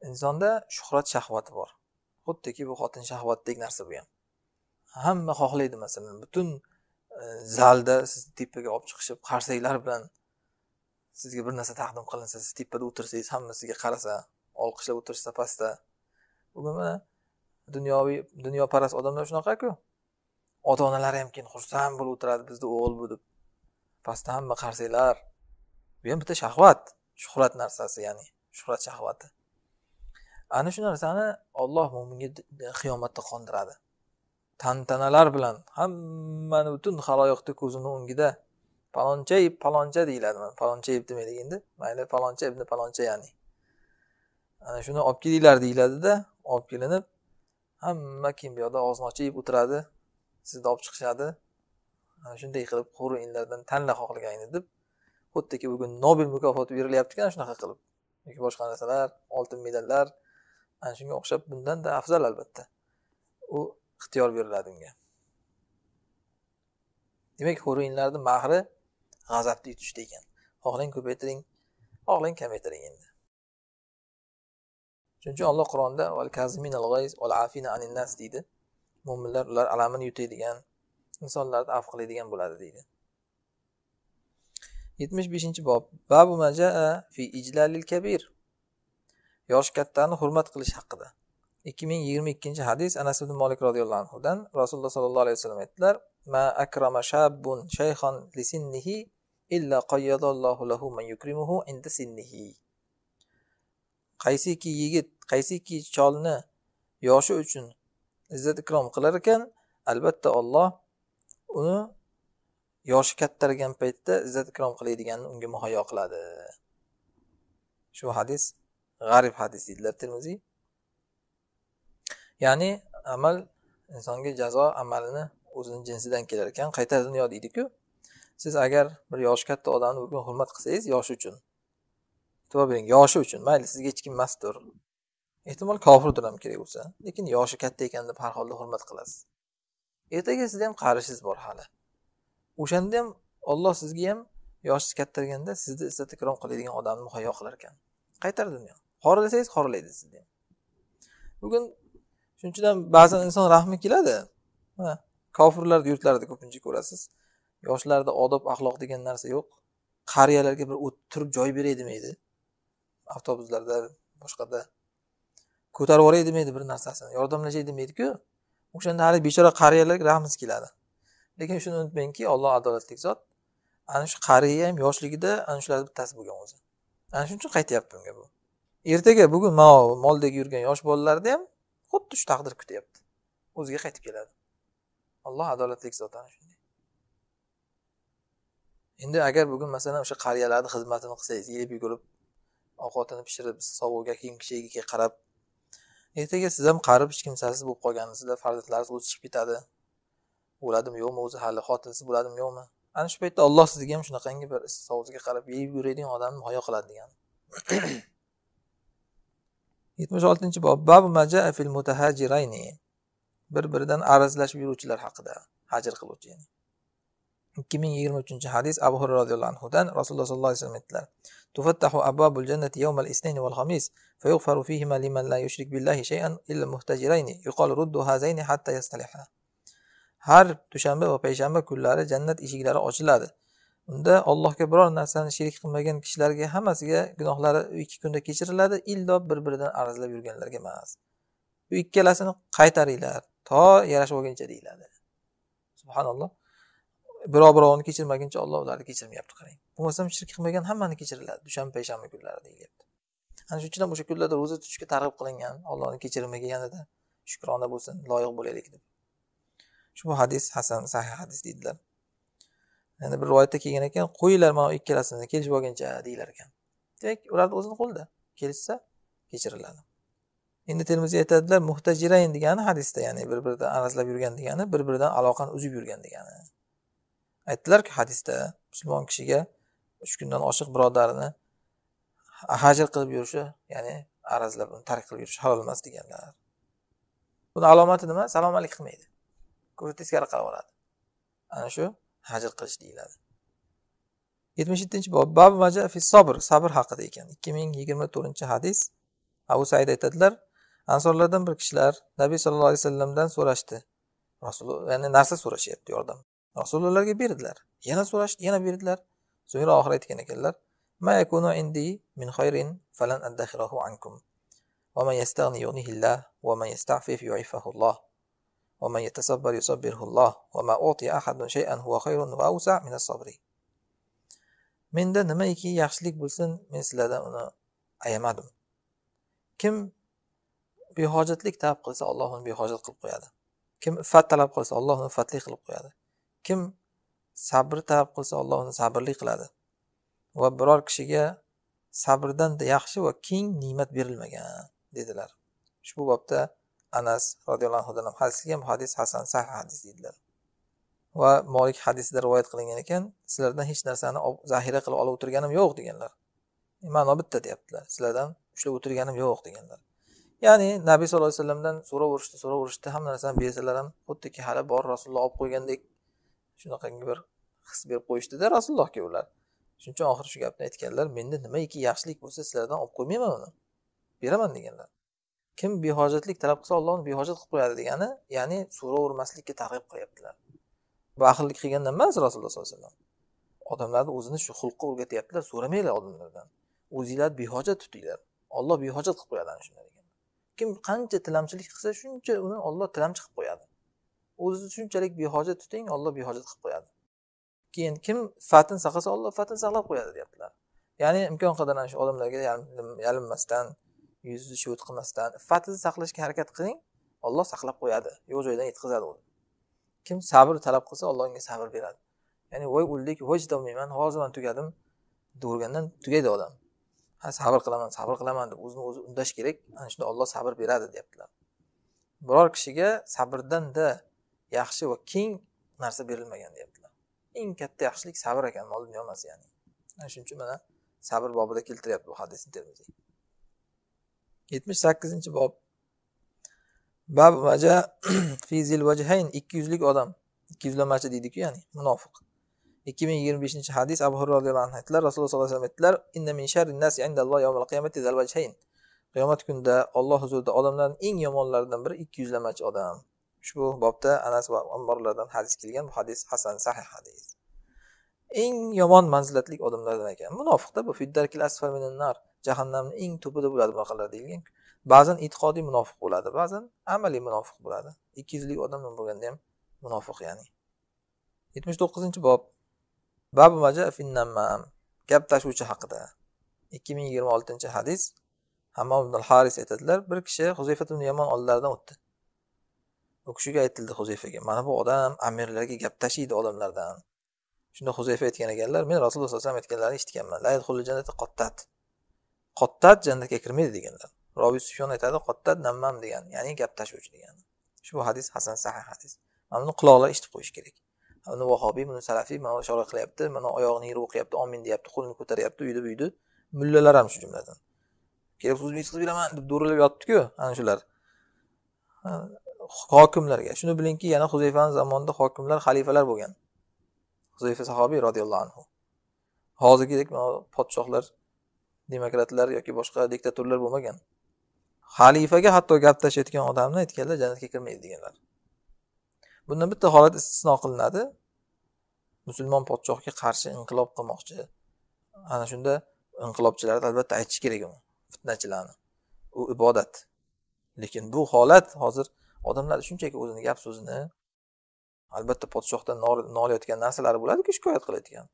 insonda shuhrat shahvati bor xuddiki bu xotin shahvatdek narsa bu ham hamma xohlaydi masalan butun e, zalda sizni tepaga olib chiqishib qarsaklar bilan sizga bir narsa taqdim qilinsa siz tepada o'tirsangiz hamma sizga qarasa olqishlab o'tirishsa pastda bugun mana dunyoviy dunyoparast odamlar shunaqaku ota onalari ham keyin xursand bo'lib o'tiradi bizni o'g'il bu deb pastda hamma qarsaklar bu ham bitta shahvat shuhrat narsasi ya'ni shuhrat shahvati ana shu narsani olloh mo'minga qiyomatda qondiradi tantanalar bilan hammani butun haloyiqni ko'zini o'ngida palonchayib paloncha deyiladi palonchayib demaylik endi mayli paloncha ibn paloncha ya'ni ana shuni olib kelinglar deyiladida olib kelinib hamma kim bu yoqda og'zini ochib o'tiradi sizni olib chiqishadi ana shunday qilib hurunlardan tanla xohlaganingni deb xuddiki bugun nobel mukofoti berilyaptiku ana shunaqa qilib yoki boshqa narsalar oltin medallar ana shunga o'xshab bundanda afzal albatta u ixtiyor beriladi unga demak xo'riyinlarni mahri g'azabli tushdi ekan xohlang ko'paytiring xohlang kamaytiring endi shuning uchun alloh qur'onda val al afina nas deydi mo'minlar ular alamini yutadigan insonlarni af qiladigan bo'ladi deydi yetmish beshinchi bob babu majaa fi ijlalil kabir yoshi kattani hurmat qilish haqida ikki ming yigirma ikkinchi hadis anas ibn molik roziyallohu anhudan rasululloh sollallohu alayhi vasallam aytdilar ma akrama shabbun illa lahu man yukrimuhu inda qaysiki yigit qaysiki cholni yoshi uchun izzat ikrom qilar ekan albatta olloh uni yoshi kattargan paytda izzat ikrom qiladiganini unga muhayyo qiladi shu hadis g'arib hadis deydilar termiziy ya'ni amal insonga jazo amalini o'zini jinsidan kelar ekan qayta dunyo deydiku siz agar bir yoshi katta odamni bugun hurmat qilsangiz yoshi uchun e'tibor bering yoshi uchun mayli sizga hech kim emasdir ehtimol kofirdir ham kerak bo'lsa lekin yoshi katta ekan deb har holda hurmat qilasiz ertaga sizda ham qarishingiz bor hali o'shanda ham olloh sizga ham yoshingiz kattarganda sizni izzat ikrom qiladigan odamni muhayyo qilar ekan qaytar dunyo xorlasangiz xorlaydi sizni bugun ham ba'zan inson rahmi keladi kofirlar yurtlarida ko'pincha ko'rasiz yoshlarda odob axloq degan narsa yo'q qariyalarga bir turib joy beray demaydi avtobuslarda boshqada ko'tarib yuboray demaydi bir narsasini yordamlashay demaydiku o'shanda hali bechora qariyalarga rahmingiz keladi lekin shuni unutmangki olloh adolatli zot ana shu qariya ham yoshligida ana shularni bittasi bo'lgan o'zi ana shuning uchun qaytyapti unga bu ertaga bugun mana moldek yurgan yosh bolalarni ham xuddi shu taqdir kutyapti o'ziga qaytib keladi alloh adolatli zot ana shunday endi agar bugun masalan o'sha qariyalarni xizmatini qilsangiz yeb yugurib ovqatini pishirib sovuga kiyim kishagiga qarab ertaga siz ham qarib hech kimsasiz bo'lib qolganingizda farzandlaringiz o'zi chiqib ketadi bo'ladimi yo'qmi o'zi hali xotinsiz bo'ladimi yo'qmi ana shu paytda olloh sizga ham shunaqangi bir issiq sovuqga qarab yeb yuradigan odamni muhayyo qiladi degan yetmish oltinchi bob babu maja fil mutahajirayni bir biridan arazlashib yuruvchilar haqida hajr qiluvchi ya'ni ikki ming yigirma uchinchi hadis abu hurra roziyallohu anhudan rasululloh sallallohu alayhi vasallam aytdilar تفتح أبواب الجنة يوم الاثنين والخميس فيغفر فيهما لمن لا يشرك بالله شيئا إلا المهتجرين يقال ردوا هذين حتى يصطلحا har dushanba va payshanba kunlari jannat eshiklari ochiladi unda allohga biror narsani sherik qilmagan kishilarga hammasiga gunohlari ikki kunda kechiriladi illo bir biridan arazlab yurganlarga emas bu ikkalasini qaytaringlar to yarashib olguncha deyiladi subhanalloh birov birovini kechirmaguncha olloh ularni kechirmayapti qarang bo'lmasam shirk qilmagan hammani kechiriladi dushanba payshanba kunlari deyilyapti ana shuning uchun ham o'sha kunlarda ro'za tutishga targ'ib qilingan ollohni kechirimiga yanada shukrona bo'lsin loyiq bo'laylik deb shu hadis hasan sahih hadis deydilar endi bir rivoyatda kelgan ekan qo'yinglar mana ikkalasini kelishib olguncha deyilar ekan demak ularni o'zini qo'lida kelishsa kechiriladi endi termiziy aytadilar muhtajirayn degani hadisda ya'ni bir biridan arazlab yurgan degani bir biridan aloqani uzib yurgan degani aytdilarki hadisda musulmon kishiga uch kundan oshiq birodarini hajr qilib yurishi ya'ni arazlab uni tark qilib yurishi halol emas deganlar buni alomati nima salomalik qilmaydi ko'zi teskari qaraveradi ana shu hajr qilish deyiladi yetmish yettinchi bob bab maja fi sabr sabr haqida ekan ikki ming yigirma to'rtinchi hadis abu said aytadilar ansorlardan bir kishilar nabiy sallallohu alayhi vasallamdan so'rashdi rasululloh ya'ni narsa so'rashyapti yordam rasulullohlarga berdilar yana so'rashdi yana berdilar so'ngra oxiri aytgan ekanlar ma yakunu indi min ankum va man va man ومن يتصبر يصبره الله وما أعطي أحد شيئا هو خير وأوسع من الصبر menda nimaiki yaxshilik bo'lsin men sizlardan uni ayamadim kim behojatlik talab qilsa alloh uni behojat qilib qo'yadi kim iffat talab qilsa alloh uni iffatli qilib qo'yadi kim sabr talab qilsa alloh uni sabrli qiladi va biror kishiga sabrdanda yaxshi va keng ne'mat berilmagan dedilar ushbu bobda anas roziyallohu anhu hadisiga ham hadis hasan sahih hadis deydilar va molik hadisida rivoyat qilingan ekan sizlardan hech narsani zaxira qilib olib o'tirganim yo'q deganlar e, ma'no bitta deyaptilar sizlardan ushlab o'tirganim yo'q deganlar ya'ni nabiy sallallohu alayhi vasallamdan so'raverishdi so'raverishdi hamma narsani bersalar ham xuddiki hali bor rasululloh olib qo'ygandek shunaqangi bir his berib qo'yishdida rasulullohga ular shuning uchun oxiri shu gapni aytganlar menda nimaiki yaxshilik bo'lsa sizlardan olib qo'ymayman uni beraman deganlar kim behojatlik talab qilsa uni behojat qilib qo'yadi degani ya'ni so'ravermaslikka targ'ib qilyaptilar bu ahillik qilganda emas rasululloh sollallohu alayhi vasallam odamlarni o'zini shu xulqqa o'rgatyaptilar so'ramanglar odamlardan o'zinglarni behojat tutinglar olloh behojat qilib qo'yadi ana shunday degan kim qancha tilamchilik qilsa shuncha uni olloh tilamchi qilib qo'yadi o'zini shunchalik behojat tuting olloh behojat qilib qo'yadi keyin kim fatin saqlasa olloh fatin saqlab qo'yadi deyaptilar ya'ni imkon qadar ana shu odamlarga yalinmasdan yuzni shuvut qilmasdan iffatini saqlashga harakat qiling olloh saqlab qo'yadi yo'q joydan yetkazadi uni kim sabr talab qilsa olloh unga sabr beradi ya'ni voy o'ldik voy chidolmayman hozir man tugadim degandan tugaydi odam ha sabr qilaman sabr qilaman deb o'zini o'zi undash kerak ana shunda olloh sabr beradi deyaptilar biror kishiga sabrdanda yaxshi va keng narsa berilmagan deyaptilar eng katta yaxshilik sabr ekan mol dunyo emas ya'ni ana shuning uchun mana sabr bobida keltiryapti bu hadisni termiziy yetmish sakkizinchi bob bab vaja fizil vajhayn ikki yuzlik odam ikki yuzlamachi deydiku ya'ni munofiq ikki ming yigirma beshinchi hadis abu hurra roziyallohu anhu aytdilar rasululloh sallallohu alayhi vasallam aytdilar qiyomat kunida olloh huzurida odamlarni eng yomonlaridan biri ikki yuzlamachi odam ushbu bobda anas va ammorlardan hadis kelgan bu hadis hasan sahih hadis eng yomon manzilatli odamlardan ekan munofiqda bu fiddarkil asfar minan nar jahannamni eng tubida bo'ladi bunaqalar deyilgan ba'zan e'tiqodiy munofiq bo'ladi ba'zan amaliy munofiq bo'ladi ikki yuzlik odam bo'lganda ham munofiq ya'ni yetmish to'qqizinchi bob babu maja finnammam gap tashuvchi haqida ikki ming yigirma oltinchi hadis hammom ibn haris aytadilar bir kishi huzayfa ibn yamon oldilaridan o'tdi u kishiga aytildi huzayfaga mana bu odam amirlarga gap tashiydi odamlardan shunda huzayfa aytgan ekanlar men rasululloh alayhi vasallam aytganlarini eshitganman qottat jannatga kirmaydi deganlar robiy sufyon aytadi qottat nammam degan ya'ni gap tashuvchi degani ushbu hadis hasan sahih hadis mana buni quloqlar eshitib qo'yish kerak buni vahobiy buni salafiy mana ishora qilyapti mana oyog'ini yerga o'qiyapti omin deyapti qo'lini ko'taryapti uydi buydi mullalar ham shu jumladan kelib so'zimni yetkazib beraman deb do'rillab yotibdiku ana shular hokimlarga shuni bilingki yana huzayfani zamonida hokimlar xalifalar bo'lgan huzayfa sahobiy roziyallohu anhu hozirgidek podshohlar demokratlar yoki boshqa diktatorlar bo'lmagan xalifaga hatto gap tashlayotgan odamni aytganlar jannatga kirmaydi deganlar bundan bitta holat istisno qilinadi musulmon podshohga qarshi inqilob qilmoqchi ana shunda inqilobchilarni albatta aytish kerak uni fitnachilarni u ibodat lekin bu holat hozir odamlar shunchaki o'zini gap so'zini albatta podshohdan nolayotgan narsalari bo'ladiku shikoyat qilayotgan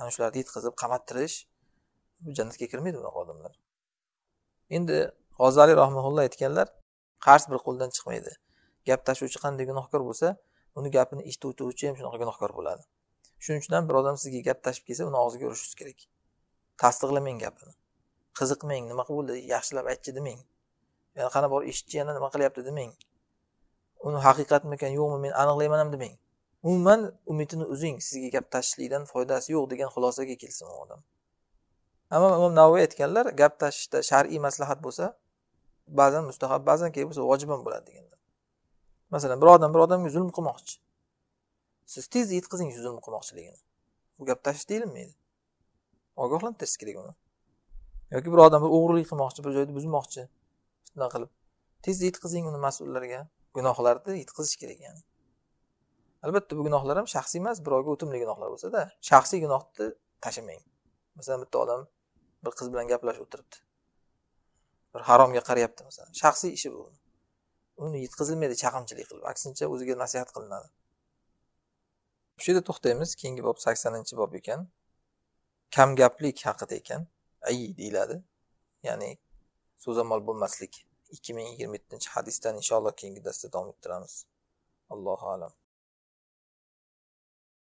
ana shularni yetkazib qamattirish jannatga kirmaydi bunaqa odamlar endi g'ozaliy rahmaulloh aytganlar qarz bir qo'ldan chiqmaydi gap tashuvchi qanday gunohkor bo'lsa uni gapini eshituvchi ham shunaqa gunohkor bo'ladi shuning uchun ham bir odam sizga gap tashib kelsa uni og'ziga urishingiz kerak tasdiqlamang gapini qiziqmang nima bo'ldi yaxshilab aytchi demang yana qani bor eshitchi yana nima qilyapti demang uni haqiqatmikan yo'qmi men aniqlayman ham demang umuman umidini uzing sizga gap tashishlikdan foydasi yo'q degan xulosaga kelsin u odam ammo imom navoiy aytganlar gap tashishda shar'iy maslahat bo'lsa ba'zan mustahab ba'zan kerak bo'lsa vojib ham bo'ladi deganlar masalan bir odam bir odamga zulm qilmoqchi siz tez yetkazing shu zulm qilmoqchiligini bu gap tashish deyilmaydi ogohlantirish kerak uni yoki bir odam bir o'g'rilik qilmoqchi bir joyni buzmoqchi shunaqa qilib tez yetkazing uni mas'ullarga gunohlarni yetkazish kerak ya'ni albatta bu gunohlar ham shaxsiy emas birovga o'timli gunohlar bo'lsada shaxsiy gunohni tashlamang masalan bitta odam bir qiz bilan gaplashib o'tiribdi bir haromga qarayapti masalan shaxsiy ishi bu uni yetkazilmaydi chaqimchilik qilib aksincha o'ziga nasihat qilinadi shu yerda to'xtaymiz keyingi bob saksoninchi bob ekan kamgaplik haqida ekan ay deyiladi ya'ni so'zamol bo'lmaslik ikki ming yigirma yettinchi hadisdan inshaalloh keyingi darsda davom ettiramiz allohu alam